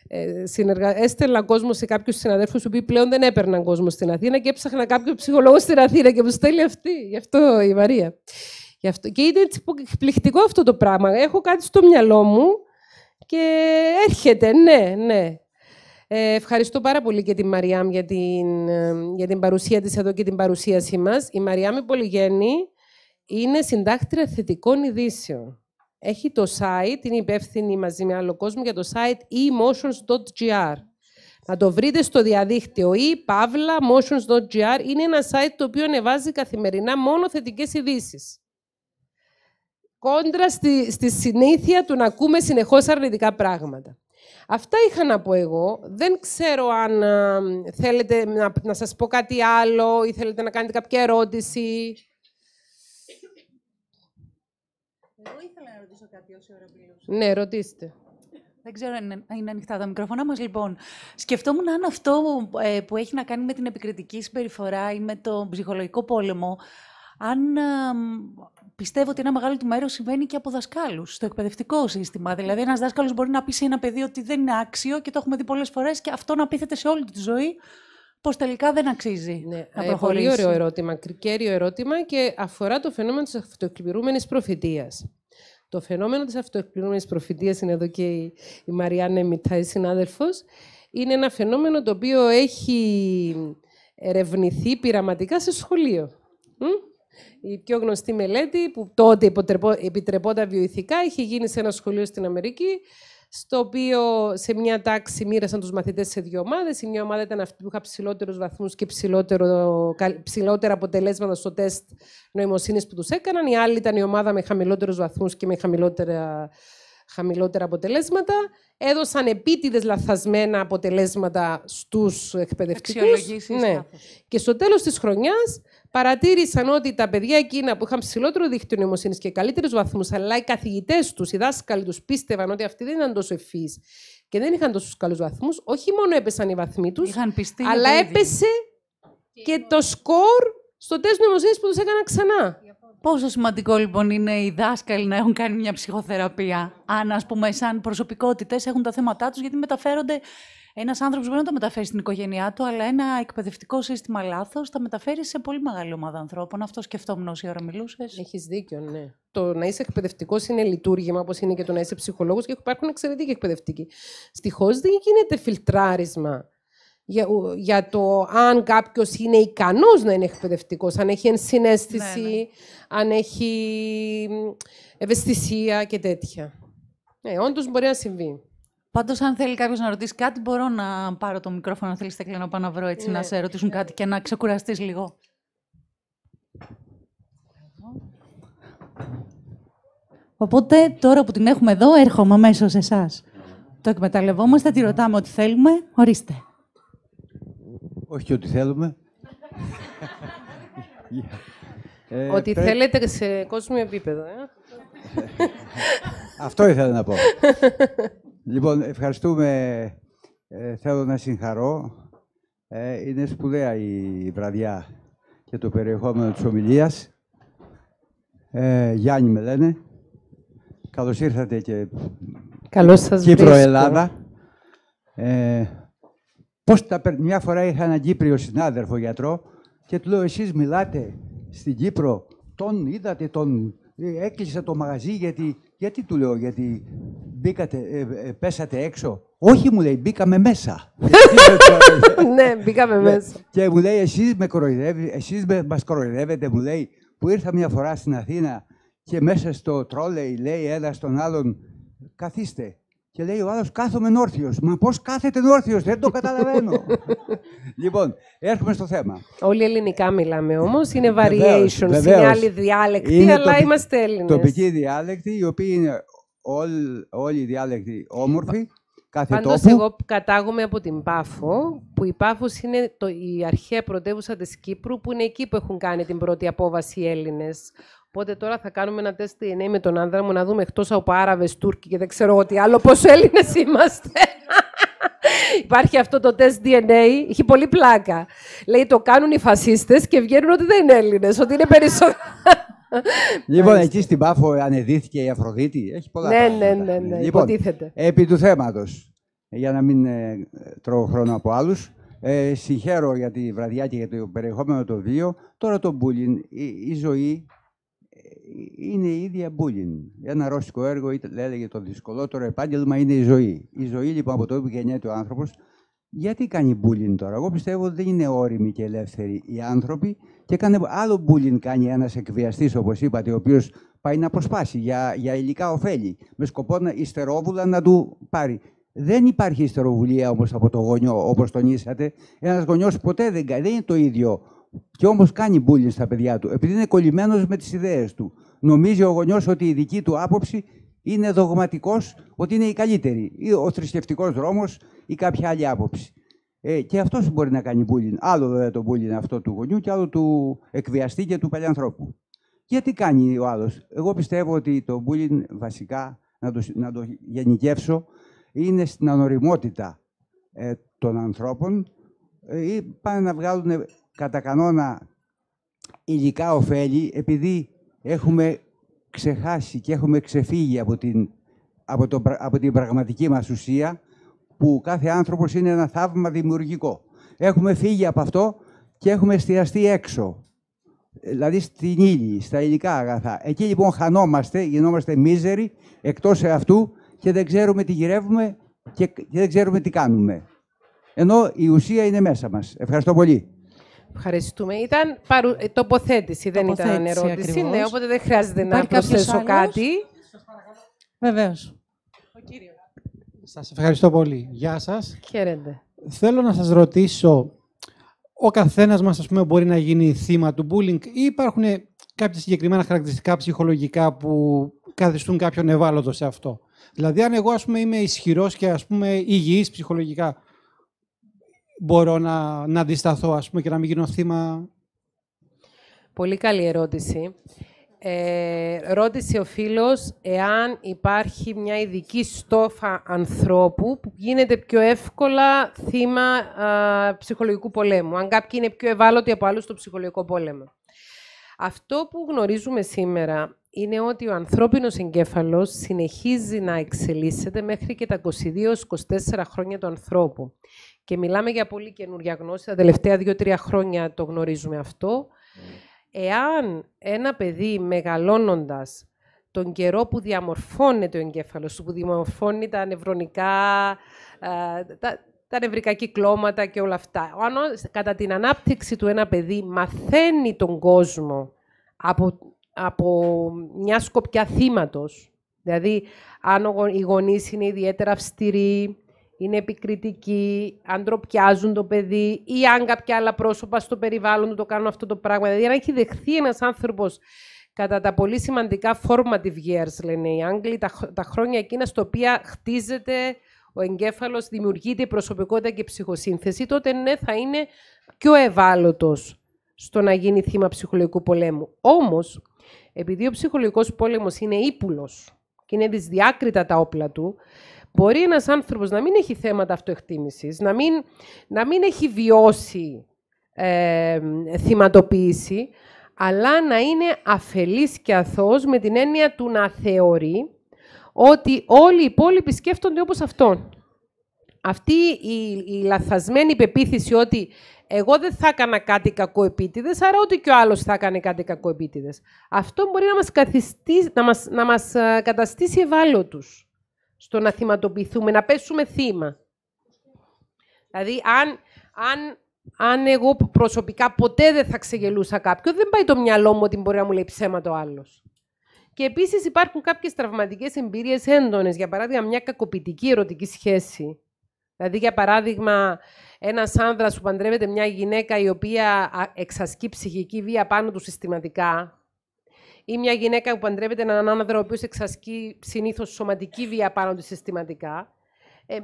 Έστελναν συνεργα... έστελνα κόσμο σε κάποιους συναδέλφους που πλέον δεν έπαιρναν κόσμο στην Αθήνα και έψαχνα κάποιο ψυχολόγο στην Αθήνα και μου στέλνει αυτή. Γι' αυτό η Μαρία. Γι αυτό. Και είναι έτσι εκπληκτικό αυτό το πράγμα. Έχω κάτι στο μυαλό μου και έρχεται, ναι, ναι. Ε, ευχαριστώ πάρα πολύ και τη Μαριάμ για την, ε, για την παρουσία της εδώ και την παρουσίασή μας. Η Μαριάμ Πολυγέννη είναι συντάκτρια θετικών ειδήσεων έχει το site, είναι υπεύθυνη μαζί με άλλο κόσμο για το site emotions.gr. Να το βρείτε στο διαδίκτυο ή e, παύλα motions.gr είναι ένα site το οποίο ανεβάζει καθημερινά μόνο θετικές ειδήσεις. Κόντρα στη, στη συνήθεια του να ακούμε συνεχώς αρνητικά πράγματα. Αυτά είχα να πω εγώ. Δεν ξέρω αν θέλετε να, να σας πω κάτι άλλο ή θέλετε να κάνετε κάποια ερώτηση. Ναι, ρωτήστε. Δεν ξέρω αν είναι ανοιχτά τα μικρόφωνα μας. Λοιπόν, σκεφτόμουν αν αυτό ε, που έχει να κάνει με την επικριτική συμπεριφορά ή με τον ψυχολογικό πόλεμο, αν πιστεύω ότι ένα μεγάλο του μέρος συμβαίνει και από δασκάλους στο εκπαιδευτικό σύστημα. Δηλαδή, ένας δάσκαλος μπορεί να πει σε ένα παιδί ότι δεν είναι άξιο και το έχουμε δει πολλές φορές και αυτό να πείθεται σε όλη τη ζωή πως τελικά δεν αξίζει ναι, να ε, προχωρήσει. Πολύ ωραίο ερώτημα, κρικέριο ερώτημα και αφορά το φαινόμενο της αυτοκληρούμενη προφητείας το φαινόμενο της αυτοεκπληρώμενης προφητείας, είναι εδώ και η, Μαριάννα Μαριάννα η συνάδελφος, είναι ένα φαινόμενο το οποίο έχει ερευνηθεί πειραματικά σε σχολείο. Η πιο γνωστή μελέτη που τότε επιτρεπόταν βιοηθικά είχε γίνει σε ένα σχολείο στην Αμερική στο οποίο σε μια τάξη μοίρασαν τους μαθητές σε δύο ομάδες. Η μια ομάδα ήταν αυτή που είχα ψηλότερους βαθμούς και ψηλότερο, ψηλότερα αποτελέσματα στο τεστ νοημοσύνης που τους έκαναν. Η άλλη ήταν η ομάδα με χαμηλότερους βαθμούς και με χαμηλότερα, χαμηλότερα αποτελέσματα. Έδωσαν επίτηδες λαθασμένα αποτελέσματα στους εκπαιδευτικούς. Ναι. Και στο τέλος της χρονιάς παρατήρησαν ότι τα παιδιά εκείνα που είχαν ψηλότερο δίκτυο νοημοσύνης και καλύτερους βαθμούς, αλλά οι καθηγητές τους, οι δάσκαλοι τους πίστευαν ότι αυτοί δεν ήταν τόσο ευφύ και δεν είχαν τόσους καλούς βαθμούς, όχι μόνο έπεσαν οι βαθμοί τους, αλλά έπεσε και το σκορ στο τεστ νοημοσύνης που τους έκανα ξανά. Πόσο σημαντικό λοιπόν είναι οι δάσκαλοι να έχουν κάνει μια ψυχοθεραπεία, αν ας πούμε, σαν προσωπικότητες έχουν τα θέματα τους, γιατί μεταφέρονται ένας άνθρωπος μπορεί να το μεταφέρει στην οικογένειά του, αλλά ένα εκπαιδευτικό σύστημα λάθος τα μεταφέρει σε πολύ μεγάλη ομάδα ανθρώπων. Αυτό σκεφτόμουν όση ώρα μιλούσες. Έχεις δίκιο, ναι. Το να είσαι εκπαιδευτικός είναι λειτουργήμα, όπως είναι και το να είσαι ψυχολόγος, και υπάρχουν εξαιρετικοί εκπαιδευτικοί. Στοιχώς δεν γίνεται φιλτράρισμα για, για το αν κάποιος είναι ικανός να είναι εκπαιδευτικός, αν έχει ενσυναίσθηση, ναι, ναι. αν έχει ευαισθησία και τέτοια. Ναι, όντως μπορεί να συμβεί. Πάντως, αν θέλει κάποιος να ρωτήσει κάτι, μπορώ να πάρω το μικρόφωνο. Αν θέλεις, Τέκλα, να πάω να βρω να ναι. σε ρωτήσουν κάτι και να ξεκουραστείς λίγο. Οπότε, τώρα που την έχουμε εδώ, έρχομαι αμέσως σε εσάς. Το εκμεταλλευόμαστε, τη ρωτάμε ό,τι θέλουμε. Ορίστε. Όχι ό,τι θέλουμε. Ε, ότι πρέ... θέλετε σε κόσμιο επίπεδο. Ε. Αυτό ήθελα να πω. Λοιπόν, ευχαριστούμε. Ε, θέλω να συγχαρώ. Ε, είναι σπουδαία η βραδιά και το περιεχόμενο της ομιλίας. Ε, Γιάννη με λένε. Καλώς ήρθατε και Καλώς σας Κύπρο, Ελλάδα. Ε, πώς τα Μια φορά είχα έναν Κύπριο συνάδελφο γιατρό και του λέω εσείς μιλάτε στην Κύπρο. Τον είδατε, τον ε, έκλεισε το μαγαζί γιατί, γιατί του λέω, γιατί μπήκατε, ε, ε, πέσατε έξω. Όχι, μου λέει, μπήκαμε μέσα. ναι, μπήκαμε ναι. μέσα. Και μου λέει, εσείς με κοροϊδεύετε, εσείς μας κοροϊδεύετε, μου λέει, που ήρθα μια φορά στην Αθήνα και μέσα στο τρόλεϊ λέει ένας στον άλλον, καθίστε. Και λέει ο άλλος κάθομαι νόρθιος. Μα πώς κάθεται νόρθιος, δεν το καταλαβαίνω. λοιπόν, έρχομαι στο θέμα. Όλοι ελληνικά μιλάμε όμως, είναι variations, βεβαίως, βεβαίως. είναι άλλη διάλεκτη, αλλά είμαστε Έλληνες. Τοπική διάλεκτη, η οποία είναι όλοι οι διάλεκτοι όμορφοι. Κάθε Πάντως, εγώ κατάγομαι από την Πάφο, που η Πάφος είναι το, η αρχαία πρωτεύουσα της Κύπρου, που είναι εκεί που έχουν κάνει την πρώτη απόβαση οι Έλληνες. Οπότε τώρα θα κάνουμε ένα τεστ DNA με τον άνδρα μου, να δούμε εκτός από Άραβες, Τούρκοι και δεν ξέρω εγώ τι άλλο, πόσο Έλληνες είμαστε. Υπάρχει αυτό το τεστ DNA, έχει πολύ πλάκα. Λέει το κάνουν οι φασίστες και βγαίνουν ότι δεν είναι Έλληνες, ότι είναι περισσότερο λοιπόν, εκεί στην Πάφο ανεδίθηκε η Αφροδίτη. Έχει πολλά ναι, πράγματα. Ναι, ναι, ναι, λοιπόν, υποτίθεται. Επί του θέματος, για να μην ε, τρώω χρόνο από άλλους. ε, συγχαίρω για τη βραδιά και για το περιεχόμενο το βίο. Τώρα το μπούλιν, η, ζωή ε, είναι η ίδια μπούλιν. Ένα ρώσικο έργο έλεγε το δυσκολότερο επάγγελμα είναι η ζωή. Η ζωή λοιπόν από το που γεννιέται ο άνθρωπος, γιατί κάνει μπούλιν τώρα. Εγώ πιστεύω ότι δεν είναι όριμοι και ελεύθεροι οι άνθρωποι και έκανε άλλο bullying κάνει ένας εκβιαστής, όπως είπατε, ο οποίος πάει να προσπάσει για, για υλικά ωφέλη, με σκοπό να υστερόβουλα να του πάρει. Δεν υπάρχει υστεροβουλία όμως από το γονιό, όπως τονίσατε. ένας γονιός ποτέ δεν, δεν είναι το ίδιο και όμως κάνει bullying στα παιδιά του, επειδή είναι κολλημένος με τις ιδέες του. Νομίζει ο γονιός ότι η δική του άποψη είναι δογματικός ότι είναι η καλύτερη, ή ο θρησκευτικός δρόμος ή κάποια άλλη άποψη. Ε, και αυτός μπορεί να κάνει bullying. Άλλο βέβαια το bullying αυτό του γονιού και άλλο του εκβιαστή και του παλιανθρώπου. τι κάνει ο άλλος. Εγώ πιστεύω ότι το bullying βασικά, να το, να το γενικεύσω, είναι στην ανοριμότητα ε, των ανθρώπων ε, ή πάνε να βγάλουν κατά κανόνα υλικά ωφέλη επειδή έχουμε ξεχάσει και έχουμε ξεφύγει από την, από από την πραγματική μας ουσία που κάθε άνθρωπος είναι ένα θαύμα δημιουργικό. Έχουμε φύγει από αυτό και έχουμε εστιαστεί έξω. Δηλαδή στην ύλη, στα υλικά αγαθά. Εκεί λοιπόν χανόμαστε, γινόμαστε μίζεροι, εκτός αυτού και δεν ξέρουμε τι γυρεύουμε και δεν ξέρουμε τι κάνουμε. Ενώ η ουσία είναι μέσα μας. Ευχαριστώ πολύ. Ευχαριστούμε. Ήταν ε, τοποθέτηση, δεν ήταν ερώτηση. Ναι, οπότε δεν χρειάζεται να προσθέσω κάτι. Βεβαίως. Ο κύριος. Σας ευχαριστώ πολύ. Γεια σας. Χαίρετε. Θέλω να σας ρωτήσω, ο καθένας μας ας πούμε, μπορεί να γίνει θύμα του bullying ή υπάρχουν κάποια συγκεκριμένα χαρακτηριστικά ψυχολογικά που καθιστούν κάποιον ευάλωτο σε αυτό. Δηλαδή, αν εγώ ας πούμε, είμαι ισχυρός και ας πούμε, υγιής ψυχολογικά, μπορώ να, να αντισταθώ ας πούμε, και να μην γίνω θύμα. Πολύ καλή ερώτηση. Ε, ρώτησε ο φίλος εάν υπάρχει μια ειδική στόφα ανθρώπου που γίνεται πιο εύκολα θύμα ψυχολογικού πολέμου, αν κάποιοι είναι πιο ευάλωτοι από άλλους στο ψυχολογικό πόλεμο. Αυτό που γνωρίζουμε σήμερα είναι ότι ο ανθρώπινος εγκέφαλος συνεχίζει να εξελίσσεται μέχρι και τα 22-24 χρόνια του ανθρώπου. Και μιλάμε για πολύ καινούργια γνώση, τα τελευταία 2-3 χρόνια το γνωρίζουμε αυτό εάν ένα παιδί μεγαλώνοντας τον καιρό που διαμορφώνεται ο εγκέφαλος του, που διαμορφώνει τα νευρονικά, τα, νευρικά κυκλώματα και όλα αυτά. Κατά την ανάπτυξη του ένα παιδί μαθαίνει τον κόσμο από, από μια σκοπιά θύματος. Δηλαδή, αν οι γονείς είναι ιδιαίτερα αυστηροί, είναι επικριτικοί, αν το παιδί ή αν κάποια άλλα πρόσωπα στο περιβάλλον του το κάνουν αυτό το πράγμα. Δηλαδή, αν έχει δεχθεί ένας άνθρωπος κατά τα πολύ σημαντικά formative years, λένε οι Άγγλοι, τα, τα χρόνια εκείνα στα οποία χτίζεται ο εγκέφαλος, δημιουργείται η προσωπικότητα και η ψυχοσύνθεση, τότε ναι, θα είναι πιο ευάλωτος στο να γίνει θύμα ψυχολογικού πολέμου. Όμως, επειδή ο ψυχολογικός πόλεμος είναι ύπουλος και είναι δυσδιάκριτα τα όπλα του, Μπορεί ένας άνθρωπος να μην έχει θέματα αυτοεκτίμησης, να μην, να μην έχει βιώσει ε, θυματοποίηση, αλλά να είναι αφελής και αθώος με την έννοια του να θεωρεί ότι όλοι οι υπόλοιποι σκέφτονται όπως αυτόν. Αυτή η, η λαθασμένη πεποίθηση ότι εγώ δεν θα έκανα κάτι κακό επίτηδες, άρα ούτε και ο άλλος θα έκανε κάτι κακό επίτηδες. Αυτό μπορεί να μας να μας, να ε, καταστήσει ευάλωτους στο να θυματοποιηθούμε, να πέσουμε θύμα. Δηλαδή, αν, αν, αν εγώ προσωπικά ποτέ δεν θα ξεγελούσα κάποιον, δεν πάει το μυαλό μου ότι μπορεί να μου λέει ψέματα ο άλλος. Και επίσης υπάρχουν κάποιες τραυματικές εμπειρίες έντονες, Για παράδειγμα, μια κακοποιητική ερωτική σχέση. Δηλαδή, για παράδειγμα, ένας άνδρας που παντρεύεται μια γυναίκα η οποία εξασκεί ψυχική βία πάνω του συστηματικά, ή μια γυναίκα που παντρεύεται έναν άνδρα ο οποίος εξασκεί συνήθως σωματική βία πάνω του συστηματικά. Ε,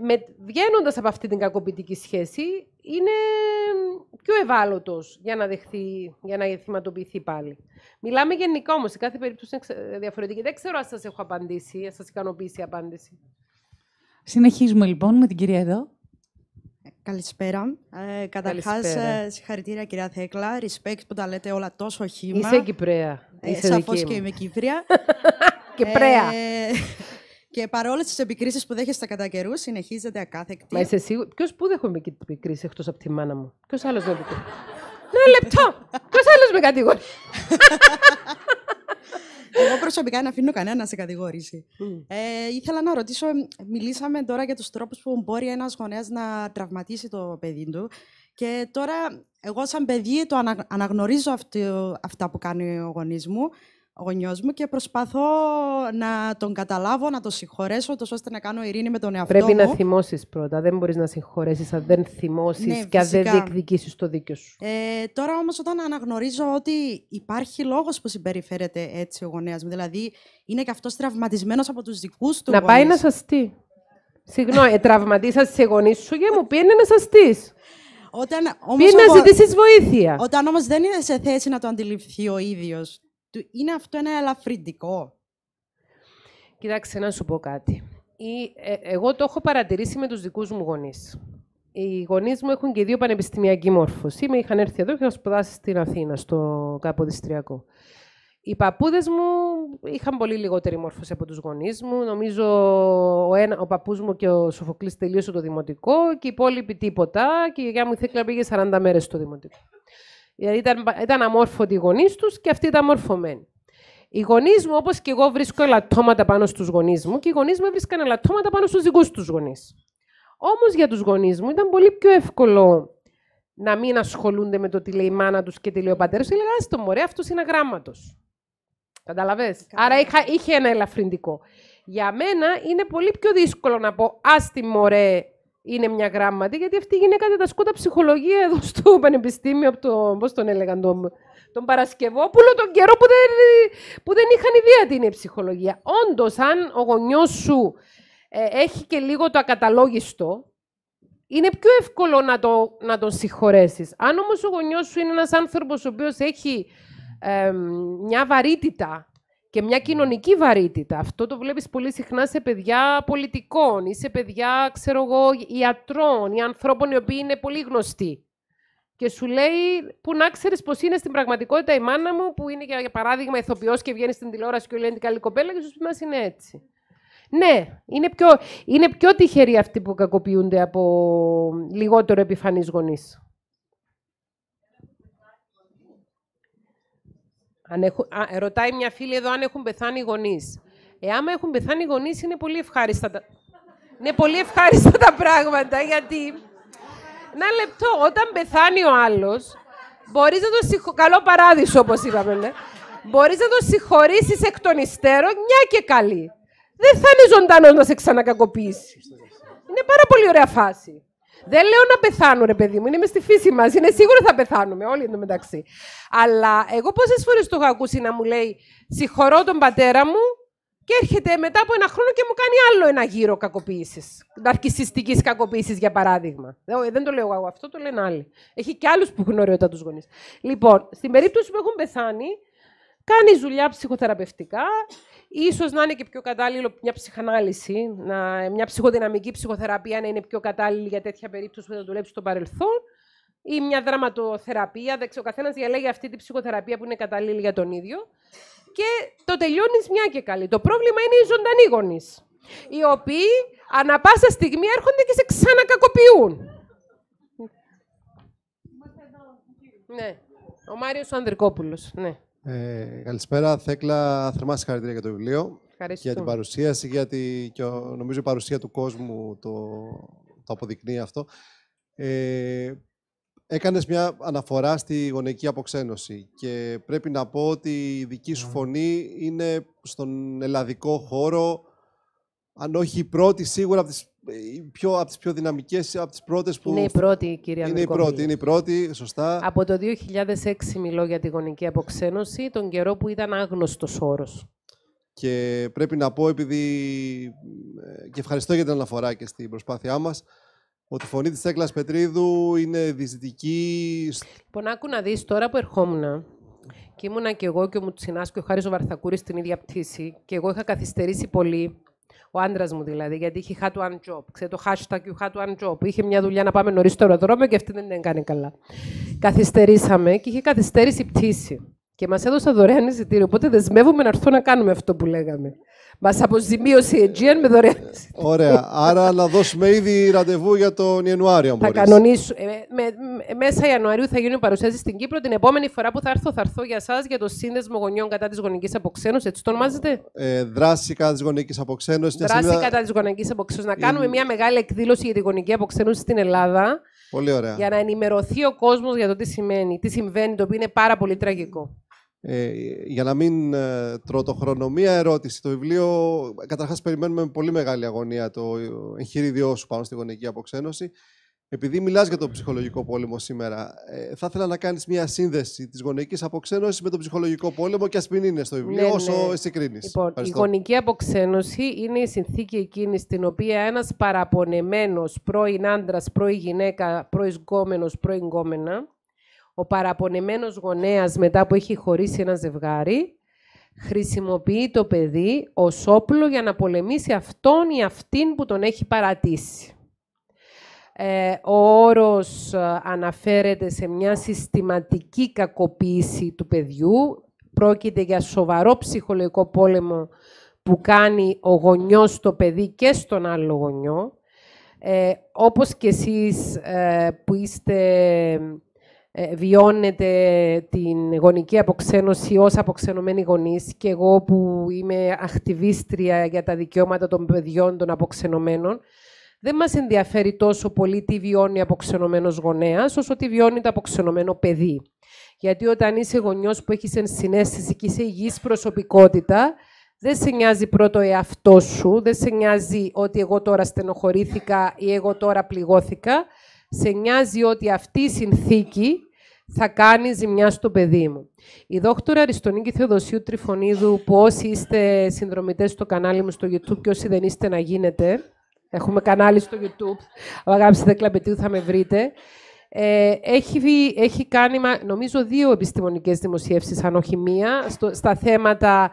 Βγαίνοντας από αυτή την κακοποιητική σχέση, είναι πιο ευάλωτος για να δεχθεί, για να θυματοποιηθεί πάλι. Μιλάμε γενικά όμως, σε κάθε περίπτωση είναι διαφορετική. Δεν ξέρω αν σας έχω απαντήσει, αν σας ικανοποιήσει η απάντηση. Συνεχίζουμε λοιπόν με την κυρία εδώ. Ε, καλησπέρα. Ε, Καταρχάς, ε, συγχαρητήρια κυρία Θέκλα. Respect που τα λέτε όλα τόσο χήμα. Είσαι Κυπρέα. Ε, Σαφώ σαφώς και είμαι Κύπρια. και πρέα. Ε, και παρόλες τις επικρίσεις που δέχεστε κατά καιρούς, συνεχίζεται ακάθεκτη. Μα είσαι σίγουρη. Ποιος που δέχομαι και την επικρίση εκτός από τη μάνα μου. Ποιος άλλος δεν δέχεται. Ένα λεπτό! Ποιος άλλος με κατηγορεί. Εγώ προσωπικά δεν αφήνω κανένα να σε κατηγορήσει. Mm. Ε, ήθελα να ρωτήσω, μιλήσαμε τώρα για τους τρόπους που μπορεί ένας γονέας να τραυματίσει το παιδί του. Και τώρα, εγώ σαν παιδί το αναγνωρίζω αυτό, αυτά που κάνει ο γονείς μου, ο γονιός μου και προσπαθώ να τον καταλάβω, να τον συγχωρέσω, τόσο ώστε να κάνω ειρήνη με τον εαυτό μου. Πρέπει να θυμώσεις πρώτα. Δεν μπορείς να συγχωρέσεις αν δεν θυμώσεις ναι, και αν δεν διεκδικήσεις το δίκιο σου. Ε, τώρα όμως όταν αναγνωρίζω ότι υπάρχει λόγος που συμπεριφέρεται έτσι ο γονέας μου, δηλαδή είναι και αυτός τραυματισμένος από τους δικούς του Να πάει γονείς. να τι. Συγγνώμη, ε, τραυματίσα σε γονείς σου και μου πει να σαστείς. Όταν, όμως, Πει να ζητήσεις βοήθεια. Όταν όμως δεν είναι σε θέση να το αντιληφθεί ο ίδιος, είναι αυτό ένα ελαφρυντικό. Κοιτάξτε, να σου πω κάτι. Ε, εγώ το έχω παρατηρήσει με τους δικούς μου γονείς. Οι γονείς μου έχουν και δύο πανεπιστημιακή μόρφωση. είχαν έρθει εδώ και να σπουδάσει στην Αθήνα, στο Καποδιστριακό. Οι παππούδες μου είχαν πολύ λιγότερη μόρφωση από τους γονείς μου. Νομίζω ο, ένα, ο παππούς μου και ο Σοφοκλής τελείωσε το δημοτικό και οι υπόλοιποι τίποτα. Και η γιαγιά μου η Θέκλα πήγε 40 μέρες στο δημοτικό. Ε, ήταν, ήταν αμόρφωτοι οι γονείς τους και αυτοί ήταν μορφωμένοι. Οι γονείς μου, όπως και εγώ, βρίσκω ελαττώματα πάνω στους γονείς μου και οι γονείς μου βρίσκαν ελαττώματα πάνω στους δικούς τους γονείς. Όμως για τους γονείς μου ήταν πολύ πιο εύκολο να μην ασχολούνται με το τι λέει η μάνα τους και τι λέει ο πατέρας. Έλεγα, το μωρέ, αυτός είναι αγράμματος. Καταλαβέ. Άρα είχα, είχε ένα ελαφρυντικό. Για μένα είναι πολύ πιο δύσκολο να πω άστιμο μωρέ είναι μια γράμματη, γιατί αυτή η γυναίκα σκότα ψυχολογία εδώ στο Πανεπιστήμιο από τον έλεγαν, τον, τον Παρασκευόπουλο, τον καιρό που δεν, που δεν είχαν ιδέα τι είναι η ψυχολογία. Όντως, αν ο γονιός σου ε, έχει και λίγο το ακαταλόγιστο, είναι πιο εύκολο να, να τον συγχωρέσεις. Αν όμως ο γονιός σου είναι ένας άνθρωπος ο οποίος έχει μια βαρύτητα και μια ναι. κοινωνική βαρύτητα. Αυτό το βλέπεις πολύ συχνά σε παιδιά πολιτικών ή σε παιδιά, ξέρω ιατρών ή ανθρώπων οι οποίοι είναι πολύ γνωστοί. Και σου λέει, που να ξέρεις πώ είναι στην πραγματικότητα η μάνα μου, που είναι για παράδειγμα ηθοποιός και βγαίνει στην τηλεόραση και λέει την καλή κοπέλα, και σου πει μα είναι έτσι. Ναι, είναι πιο, είναι πιο τυχεροί αυτοί που κακοποιούνται από λιγότερο επιφανείς γονείς. Αν έχουν, α, ρωτάει μια φίλη εδώ αν έχουν πεθάνει οι γονείς. Ε, άμα έχουν πεθάνει οι γονείς, είναι πολύ ευχάριστα τα... είναι πολύ ευχάριστα τα πράγματα, γιατί... Ένα λεπτό, όταν πεθάνει ο άλλος, μπορείς να το συγχω... Καλό παράδεισο, όπως είπαμε, ναι. Μπορείς να το συγχωρήσεις εκ των υστέρων, μια και καλή. Δεν θα είναι ζωντανός να σε ξανακακοποιήσει. Είναι πάρα πολύ ωραία φάση. Δεν λέω να πεθάνω, ρε παιδί μου. Είναι στη φύση μας. Είναι σίγουρο θα πεθάνουμε όλοι μεταξύ. Αλλά εγώ πόσες φορές το έχω ακούσει να μου λέει Συγχωρώ τον πατέρα μου και έρχεται μετά από ένα χρόνο και μου κάνει άλλο ένα γύρο κακοποίησης. Ναρκιστική κακοποίησης, για παράδειγμα. Δεν το λέω εγώ αυτό, το λένε άλλοι. Έχει και άλλους που γνωρίζουν όταν τους γονείς. Λοιπόν, στην περίπτωση που έχουν πεθάνει, κάνει δουλειά ψυχοθεραπευτικά, Ίσως να είναι και πιο κατάλληλο μια ψυχανάλυση, μια ψυχοδυναμική ψυχοθεραπεία να είναι πιο κατάλληλη για τέτοια περίπτωση που θα δουλέψει στο παρελθόν ή μια δραματοθεραπεία. Δεν ξέρω, ο καθένας διαλέγει αυτή τη ψυχοθεραπεία που είναι κατάλληλη για τον ίδιο. Και το τελειώνεις μια και καλή. Το πρόβλημα είναι οι ζωντανοί γονείς, οι οποίοι ανα πάσα στιγμή έρχονται και σε ξανακακοποιούν. Ναι. Ο Μάριος Ανδρικόπουλος, ναι. Ε, καλησπέρα. Θέκλα, θερμά συγχαρητήρια για το βιβλίο. Για την παρουσίαση, γιατί και ο, νομίζω η παρουσία του κόσμου το, το αποδεικνύει αυτό. Ε, έκανες μια αναφορά στη γονεϊκή αποξένωση και πρέπει να πω ότι η δική σου ναι. φωνή είναι στον ελλαδικό χώρο, αν όχι η πρώτη σίγουρα από τις ε, πιο, από τις πιο δυναμικές, από τις πρώτες που... Είναι η πρώτη, κυρία Είναι η πρώτη, είναι η πρώτη, σωστά. Από το 2006 μιλώ για τη γονική αποξένωση, τον καιρό που ήταν άγνωστος όρος. Και πρέπει να πω, επειδή... Ε, και ευχαριστώ για την αναφορά και στην προσπάθειά μας, ότι η φωνή της Τέκλας Πετρίδου είναι δυσδυτική... Λοιπόν, άκου να δεις, τώρα που ερχόμουν, και ήμουνα και εγώ και ο Μουτσινάς και ο Χάρης στην ίδια πτήση, και εγώ είχα καθυστερήσει πολύ ο άντρας μου δηλαδή, γιατί είχε had one job. Ξέρετε το hashtag you had one job. Είχε μια δουλειά να πάμε νωρίς στο αεροδρόμιο και αυτή δεν έκανε καλά. Καθυστερήσαμε και είχε καθυστερήσει η πτήση. Και μας έδωσε δωρεάν εισιτήριο. Οπότε δεσμεύομαι να έρθω να κάνουμε αυτό που λέγαμε. Μας αποζημίωσε η Aegean με δωρεάν εισιτήριο. Ωραία. Άρα να δώσουμε ήδη ραντεβού για τον Ιανουάριο. Θα κανονίσω. Ε, με, μέσα Ιανουαρίου θα γίνουν παρουσιάσεις στην Κύπρο. Την επόμενη φορά που θα έρθω, θα έρθω για εσά για το σύνδεσμο γονιών κατά της γονικής αποξένωσης. Έτσι το ονομάζετε. Ε, δράση κατά της γονικής αποξένωσης. Δράση κατά της γονικής αποξένωσης. Να κάνουμε μια μεγάλη εκδήλωση για τη γονική αποξένωση στην Ελλάδα. Πολύ ωραία. Για να ενημερωθεί ο κόσμος για το τι σημαίνει, τι συμβαίνει, το οποίο είναι πάρα πολύ τραγικό. Ε, για να μην ε, μία ερώτηση. Το βιβλίο, καταρχάς περιμένουμε με πολύ μεγάλη αγωνία το εγχείριδιο σου πάνω στη γονική αποξένωση. Επειδή μιλάς για τον ψυχολογικό πόλεμο σήμερα, ε, θα ήθελα να κάνεις μια σύνδεση της γονεϊκής αποξένωσης με τον ψυχολογικό πόλεμο και ας μην είναι στο βιβλίο ναι, όσο ναι. εσύ κρίνεις. Λοιπόν, η γονική αποξένωση είναι η συνθήκη εκείνη στην οποία ένας παραπονεμένος πρώην άντρας, πρώην γυναίκα, πρώην γκόμενος, πρώην γκόμενα, ο παραπονεμένος γονέας μετά που έχει χωρίσει ένα ζευγάρι, χρησιμοποιεί το παιδί ως όπλο για να πολεμήσει αυτόν ή αυτήν που τον έχει παρατήσει. Ε, ο όρος ε, αναφέρεται σε μια συστηματική κακοποίηση του παιδιού. Πρόκειται για σοβαρό ψυχολογικό πόλεμο που κάνει ο γονιός στο παιδί και στον άλλο γονιό. Ε, όπως και εσείς ε, που είστε, βιώνετε την γονική αποξένωση ως αποξενωμένοι γονείς και εγώ που είμαι ακτιβίστρια για τα δικαιώματα των παιδιών των αποξενωμένων, δεν μας ενδιαφέρει τόσο πολύ τι βιώνει αποξενωμένος γονέας, όσο τι βιώνει το αποξενωμένο παιδί. Γιατί όταν είσαι γονιός που έχεις ενσυναίσθηση και είσαι υγιής προσωπικότητα, δεν σε νοιάζει πρώτο εαυτό σου, δεν σε νοιάζει ότι εγώ τώρα στενοχωρήθηκα ή εγώ τώρα πληγώθηκα. Σε νοιάζει ότι αυτή η συνθήκη θα κάνει ζημιά στο παιδί μου. Η δόκτωρα Αριστονίκη Θεοδοσίου Τριφωνίδου, που όσοι είστε συνδρομητές στο κανάλι μου στο YouTube και όσοι δεν είστε να γίνετε, Έχουμε κανάλι στο YouTube. Αν δεν κλαπετίου θα με βρείτε. Ε, έχει, έχει κάνει, νομίζω, δύο επιστημονικές δημοσίευσεις, αν όχι μία, στο, στα θέματα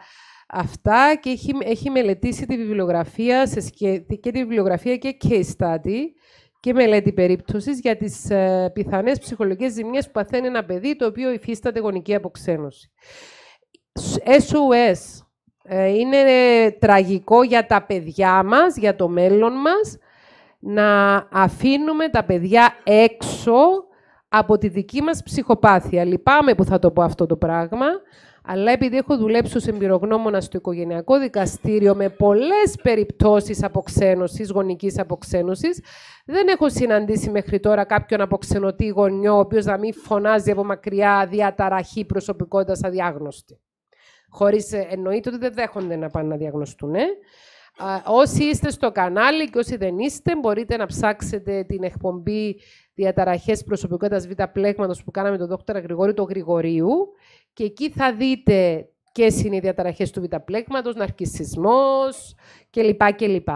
αυτά και έχει, έχει μελετήσει τη βιβλιογραφία σε και τη βιβλιογραφία και case study και μελέτη περίπτωσης για τις ε, πιθανές ψυχολογικές ζημίες που παθαίνει ένα παιδί το οποίο υφίσταται γονική αποξένωση. SOS, ε, είναι τραγικό για τα παιδιά μας, για το μέλλον μας, να αφήνουμε τα παιδιά έξω από τη δική μας ψυχοπάθεια. Λυπάμαι που θα το πω αυτό το πράγμα, αλλά επειδή έχω δουλέψει ως εμπειρογνώμονα στο οικογενειακό δικαστήριο με πολλές περιπτώσεις αποξένωσης, γονικής αποξένωσης, δεν έχω συναντήσει μέχρι τώρα κάποιον αποξενωτή γονιό, ο οποίος να μην φωνάζει από μακριά διαταραχή προσωπικότητας αδιάγνωστη. Χωρίς ε, εννοείται ότι δεν δέχονται να πάνε να διαγνωστούν. Ε. Όσοι είστε στο κανάλι και όσοι δεν είστε, μπορείτε να ψάξετε την εκπομπή Διαταραχές προσωπικότητας β' πλέγματος που κάναμε τον Δ. Γρηγόρη του Γρηγορίου και εκεί θα δείτε ποιες είναι οι διαταραχές του β' πλέγματος, ναρκισισμός κλπ. κλπ.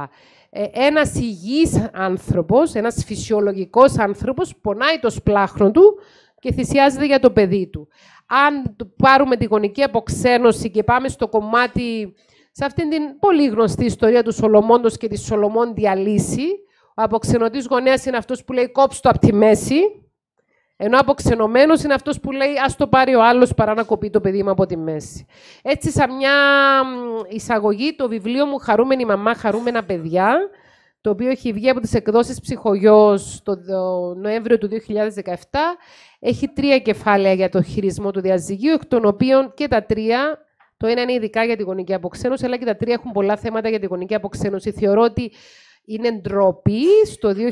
Ε, ένας υγιής άνθρωπος, ένας φυσιολογικός άνθρωπος πονάει το σπλάχνο του και θυσιάζεται για το παιδί του αν πάρουμε τη γονική αποξένωση και πάμε στο κομμάτι, σε αυτήν την πολύ γνωστή ιστορία του Σολομόντος και της Σολομόντια λύση, ο αποξενωτής γονέας είναι αυτός που λέει «κόψ το από τη μέση», ενώ ο αποξενωμένο είναι αυτός που λέει ας το πάρει ο άλλος παρά να κοπεί το παιδί μου από τη μέση». Έτσι, σαν μια εισαγωγή, το βιβλίο μου «Χαρούμενη μαμά, χαρούμενα παιδιά», το οποίο έχει βγει από τις εκδόσεις ψυχογιός το Νοέμβριο του 2017, έχει τρία κεφάλαια για το χειρισμό του διαζυγίου, εκ των οποίων και τα τρία, το ένα είναι ειδικά για τη γονική αποξένωση, αλλά και τα τρία έχουν πολλά θέματα για τη γονική αποξένωση. Θεωρώ ότι είναι ντροπή στο 2020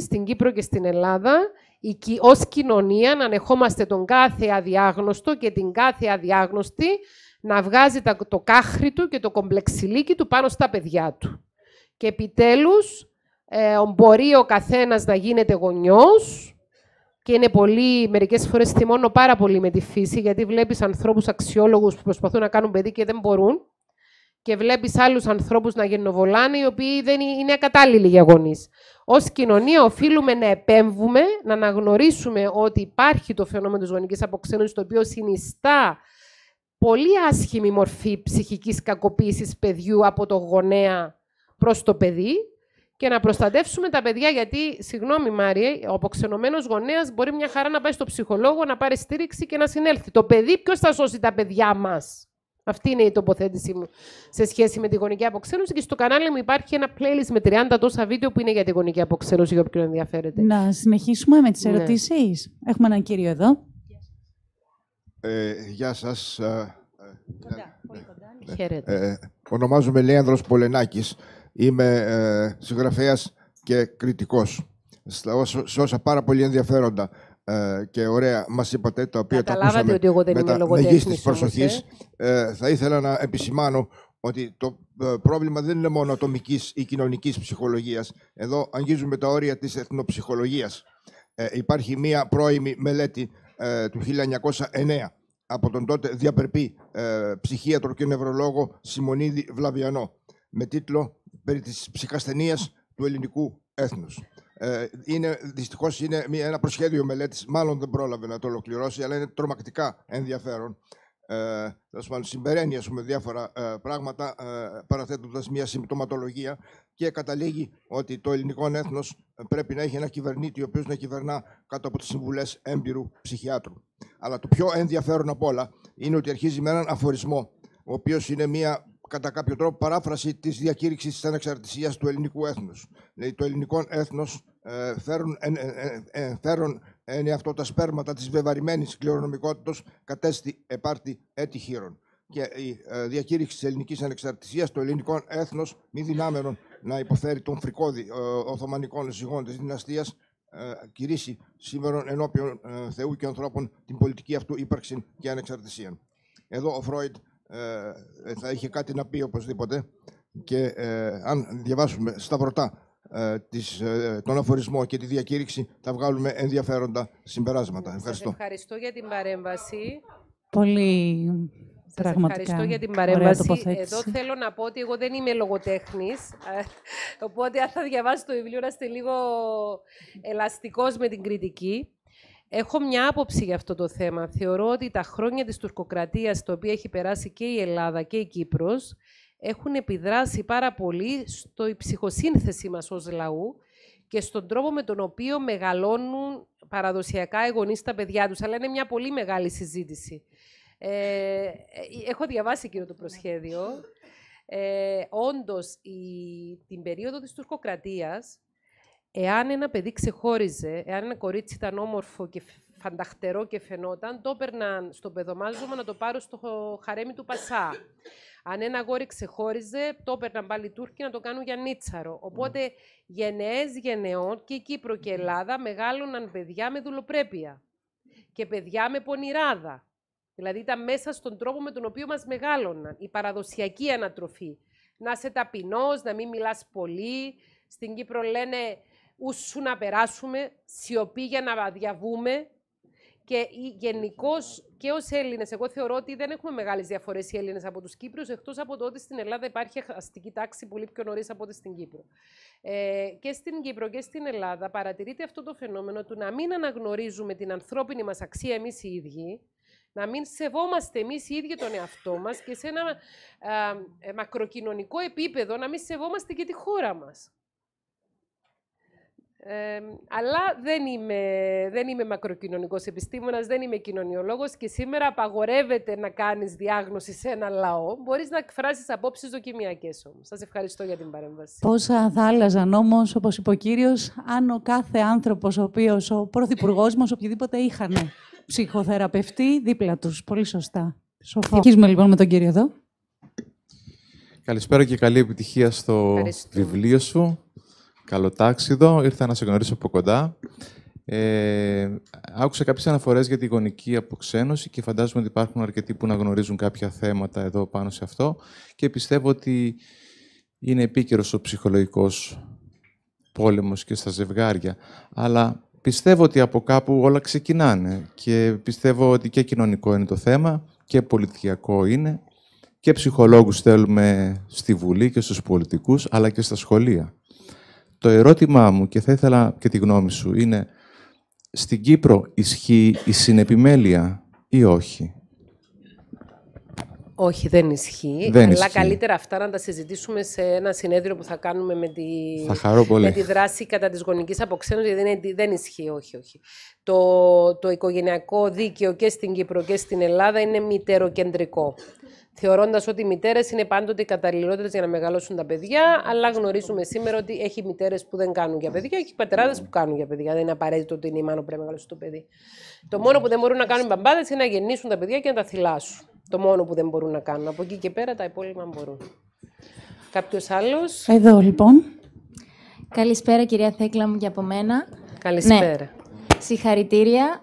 στην Κύπρο και στην Ελλάδα ως κοινωνία να ανεχόμαστε τον κάθε αδιάγνωστο και την κάθε αδιάγνωστη να βγάζει το κάχρι του και το κομπλεξιλίκι του πάνω στα παιδιά του. Και επιτέλους ε, μπορεί ο καθένας να γίνεται γονιός, και είναι πολύ, μερικές φορές θυμώνω πάρα πολύ με τη φύση, γιατί βλέπεις ανθρώπους αξιόλογους που προσπαθούν να κάνουν παιδί και δεν μπορούν και βλέπεις άλλους ανθρώπους να γεννοβολάνε, οι οποίοι δεν είναι ακατάλληλοι για γονείς. Ως κοινωνία οφείλουμε να επέμβουμε, να αναγνωρίσουμε ότι υπάρχει το φαινόμενο της γονικής αποξένωσης, το οποίο συνιστά πολύ άσχημη μορφή ψυχικής κακοποίησης παιδιού από το γονέα προς το παιδί, και να προστατεύσουμε τα παιδιά. Γιατί, συγγνώμη Μάριε, ο αποξενωμένος γονέας μπορεί μια χαρά να πάει στο ψυχολόγο, να πάρει στήριξη και να συνέλθει. Το παιδί, ποιος θα σώσει τα παιδιά μας. Αυτή είναι η τοποθέτησή μου σε σχέση με τη γονική αποξένωση. Και στο κανάλι μου υπάρχει ένα playlist με 30 τόσα βίντεο που είναι για τη γονική αποξένωση, για όποιον ενδιαφέρεται. Να συνεχίσουμε με τις ναι. ερωτήσεις. Έχουμε έναν κύριο εδώ. Ε, γεια σας. Ε, ε, κοντά, ναι, πολύ ναι, κοντά. Ε, ονομάζομαι Λέανδρος Πολενάκης είμαι συγγραφέα ε, συγγραφέας και κριτικός. Σε όσα πάρα πολύ ενδιαφέροντα ε, και ωραία μας είπατε, τα οποία τα ακούσαμε ότι εγώ δεν με τα μεγίστης ε. θα ήθελα να επισημάνω ότι το πρόβλημα δεν είναι μόνο ατομικής ή κοινωνικής ψυχολογίας. Εδώ αγγίζουμε τα όρια της εθνοψυχολογίας. υπάρχει μία πρώιμη μελέτη του 1909 από τον τότε διαπερπή ψυχίατρο και νευρολόγο Σιμονίδη Βλαβιανό με τίτλο περί της ψυχασθενίας του ελληνικού έθνους. Ε, είναι, δυστυχώς είναι ένα προσχέδιο μελέτης, μάλλον δεν πρόλαβε να το ολοκληρώσει, αλλά είναι τρομακτικά ενδιαφέρον. Ε, συμπεραίνει ας πούμε, διάφορα ε, πράγματα ε, παραθέτοντας μια συμπτωματολογία και καταλήγει ότι το ελληνικό έθνος πρέπει να έχει ένα κυβερνήτη ο οποίος να κυβερνά κάτω από τις συμβουλές έμπειρου ψυχιάτρου. Αλλά το πιο ενδιαφέρον από όλα είναι ότι αρχίζει με έναν αφορισμό ο οποίος είναι μια κατά κάποιο τρόπο παράφραση της διακήρυξης της ανεξαρτησίας του ελληνικού έθνους. Δηλαδή το ελληνικό έθνος ε, φέρουν, εν, ε, ε, ε αυτό τα σπέρματα της βεβαρημένης κληρονομικότητας κατέστη επάρτη έτη χείρων. Και η ε, διακήρυξη της ελληνικής ανεξαρτησίας, του ελληνικό έθνος μη δυνάμενον να υποφέρει τον φρικόδη Οθωμανικών ζυγών της δυναστείας κηρύσσει σήμερα ενώπιον Θεού και ανθρώπων την πολιτική αυτού ύπαρξη και ανεξαρτησία. Εδώ ο Φρόιντ ε, ε, θα είχε κάτι να πει οπωσδήποτε. Και ε, αν διαβάσουμε στα πρωτά ε, της, τον αφορισμό και τη διακήρυξη, θα βγάλουμε ενδιαφέροντα συμπεράσματα. Ευχαριστώ. ευχαριστώ για την παρέμβαση. Πολύ σας Ευχαριστώ για την παρέμβαση. Εδώ θέλω να πω ότι εγώ δεν είμαι λογοτέχνης. Οπότε, αν θα διαβάσει το βιβλίο, να είστε λίγο ελαστικός με την κριτική. Έχω μια άποψη για αυτό το θέμα. Θεωρώ ότι τα χρόνια της τουρκοκρατίας, τα οποία έχει περάσει και η Ελλάδα και η Κύπρος, έχουν επιδράσει πάρα πολύ στο ψυχοσύνθεση μας ως λαού και στον τρόπο με τον οποίο μεγαλώνουν παραδοσιακά οι γονείς τα παιδιά τους. Αλλά είναι μια πολύ μεγάλη συζήτηση. Ε, έχω διαβάσει εκείνο το προσχέδιο. Ε, όντως, η, την περίοδο της τουρκοκρατίας, Εάν ένα παιδί ξεχώριζε, εάν ένα κορίτσι ήταν όμορφο και φανταχτερό και φαινόταν, το έπαιρναν στο παιδομάζωμα να το πάρουν στο χαρέμι του Πασά. Αν ένα γόρι ξεχώριζε, το έπαιρναν πάλι οι Τούρκοι να το κάνουν για νίτσαρο. Οπότε γενναίες γενναιών και η Κύπρο και η Ελλάδα μεγάλωναν παιδιά με δουλοπρέπεια και παιδιά με πονηράδα. Δηλαδή ήταν μέσα στον τρόπο με τον οποίο μας μεγάλωναν. Η παραδοσιακή ανατροφή. Να είσαι ταπεινο, να μην μιλάς πολύ. Στην Κύπρο λένε ούσου να περάσουμε, σιωπή για να διαβούμε και γενικώς και ως Έλληνες, εγώ θεωρώ ότι δεν έχουμε μεγάλες διαφορές οι Έλληνες από τους Κύπριου, εκτός από το ότι στην Ελλάδα υπάρχει αστική τάξη πολύ πιο νωρίς από ό,τι στην Κύπρο. Ε, και στην Κύπρο και στην Ελλάδα παρατηρείται αυτό το φαινόμενο του να μην αναγνωρίζουμε την ανθρώπινη μας αξία εμείς οι ίδιοι, να μην σεβόμαστε εμείς οι ίδιοι τον εαυτό μας και σε ένα ε, μακροκοινωνικό επίπεδο να μην σεβόμαστε και τη χώρα μας. Ε, αλλά δεν είμαι, δεν είμαι μακροκοινωνικός επιστήμονας, δεν είμαι κοινωνιολόγος και σήμερα απαγορεύεται να κάνεις διάγνωση σε ένα λαό. Μπορείς να εκφράσεις απόψεις δοκιμιακές όμως. Σας ευχαριστώ για την παρέμβαση. Πόσα θα άλλαζαν όμως, όπως είπε ο κύριος, αν ο κάθε άνθρωπος, ο οποίος, ο πρωθυπουργός μας, οποιοδήποτε είχαν ψυχοθεραπευτή δίπλα τους. Πολύ σωστά. Σοφό. Αρχίζουμε λοιπόν με τον κύριο εδώ. Καλησπέρα και καλή επιτυχία στο βιβλίο σου. Καλό τάξιδο. Ήρθα να σε γνωρίσω από κοντά. Ε, άκουσα κάποιες αναφορές για τη γονική αποξένωση και φαντάζομαι ότι υπάρχουν αρκετοί που να γνωρίζουν κάποια θέματα εδώ πάνω σε αυτό και πιστεύω ότι είναι επίκαιρος ο ψυχολογικός πόλεμος και στα ζευγάρια. Αλλά πιστεύω ότι από κάπου όλα ξεκινάνε και πιστεύω ότι και κοινωνικό είναι το θέμα και πολιτιακό είναι και ψυχολόγους θέλουμε στη Βουλή και στους πολιτικούς αλλά και στα σχολεία. Το ερώτημά μου και θα ήθελα και τη γνώμη σου είναι στην Κύπρο ισχύει η συνεπιμέλεια ή όχι. Όχι, δεν ισχύει. Δεν αλλά καλύτερα αυτά να τα συζητήσουμε σε ένα συνέδριο που θα κάνουμε με τη, Με τη δράση κατά της γονικής αποξένωσης, γιατί δεν ισχύει. Όχι, όχι. Το, το οικογενειακό δίκαιο και στην Κύπρο και στην Ελλάδα είναι μητεροκεντρικό θεωρώντας ότι οι μητέρες είναι πάντοτε οι καταλληλότερες για να μεγαλώσουν τα παιδιά, αλλά γνωρίζουμε σήμερα ότι έχει μητέρες που δεν κάνουν για παιδιά και έχει πατεράδες που κάνουν για παιδιά. Δεν είναι απαραίτητο ότι είναι η μάνα που πρέπει να μεγαλώσει το παιδί. Το μόνο που δεν μπορούν να κάνουν οι μπαμπάδες είναι να γεννήσουν τα παιδιά και να τα θυλάσουν. Το μόνο που δεν μπορούν να κάνουν. Από εκεί και πέρα τα υπόλοιπα μπορούν. Κάποιος άλλος. Εδώ λοιπόν. Καλησπέρα κυρία Θέκλα μου και από μένα. Καλησπέρα. Ναι. Συγχαρητήρια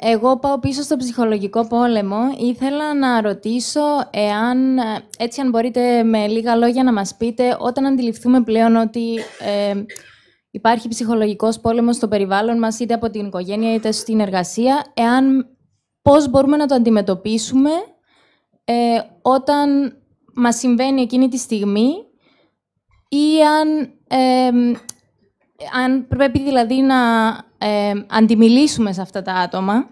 εγώ πάω πίσω στο ψυχολογικό πόλεμο. Ήθελα να ρωτήσω εάν, έτσι αν μπορείτε με λίγα λόγια να μας πείτε, όταν αντιληφθούμε πλέον ότι υπάρχει ψυχολογικός πόλεμος στο περιβάλλον μας, είτε από την οικογένεια είτε στην εργασία, εάν πώς μπορούμε να το αντιμετωπίσουμε ε, όταν μας συμβαίνει εκείνη τη στιγμή ή αν, αν πρέπει δηλαδή να ε, αντιμιλήσουμε σε αυτά τα άτομα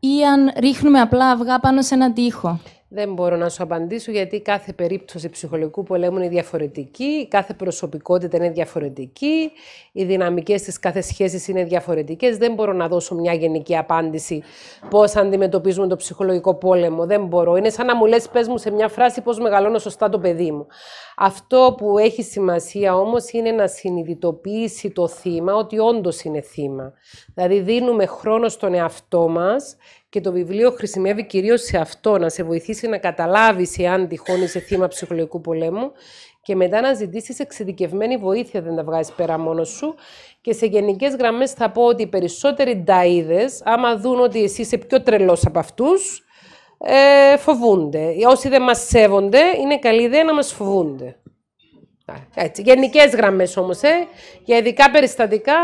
ή αν ρίχνουμε απλά αυγά πάνω σε έναν τοίχο. Δεν μπορώ να σου απαντήσω γιατί κάθε περίπτωση ψυχολογικού πολέμου είναι διαφορετική, κάθε προσωπικότητα είναι διαφορετική, οι δυναμικές της κάθε σχέσης είναι διαφορετικές. Δεν μπορώ να δώσω μια γενική απάντηση πώς αντιμετωπίζουμε το ψυχολογικό πόλεμο. Δεν μπορώ. Είναι σαν να μου λες πες μου σε μια φράση πώς μεγαλώνω σωστά το παιδί μου. Αυτό που έχει σημασία όμως είναι να συνειδητοποιήσει το θύμα ότι όντως είναι θύμα. Δηλαδή δίνουμε χρόνο στον εαυτό μας και το βιβλίο χρησιμεύει κυρίως σε αυτό, να σε βοηθήσει να καταλάβεις εάν τυχόν είσαι θύμα ψυχολογικού πολέμου και μετά να ζητήσεις εξειδικευμένη βοήθεια, δεν τα βγάζεις πέρα μόνος σου. Και σε γενικές γραμμές θα πω ότι οι περισσότεροι νταίδε, άμα δουν ότι εσύ είσαι πιο τρελός από αυτούς, ε, φοβούνται. Όσοι δεν μας σέβονται, είναι καλή ιδέα να μας φοβούνται. Γενικές γραμμές γραμμές όμως, ε, για ειδικά περιστατικά.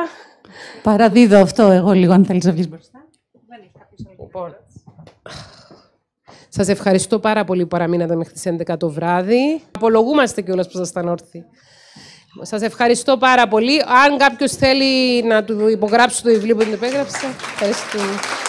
Παραδίδω αυτό εγώ λίγο, αν θέλεις να βγεις μπροστά. Λοιπόν, σας ευχαριστώ πάρα πολύ που παραμείνατε μέχρι τις 11 το βράδυ. Απολογούμαστε κιόλας που ήσασταν όρθιοι. Σας ευχαριστώ πάρα πολύ. Αν κάποιος θέλει να του υπογράψει το βιβλίο που την επέγραψα ευχαριστούμε.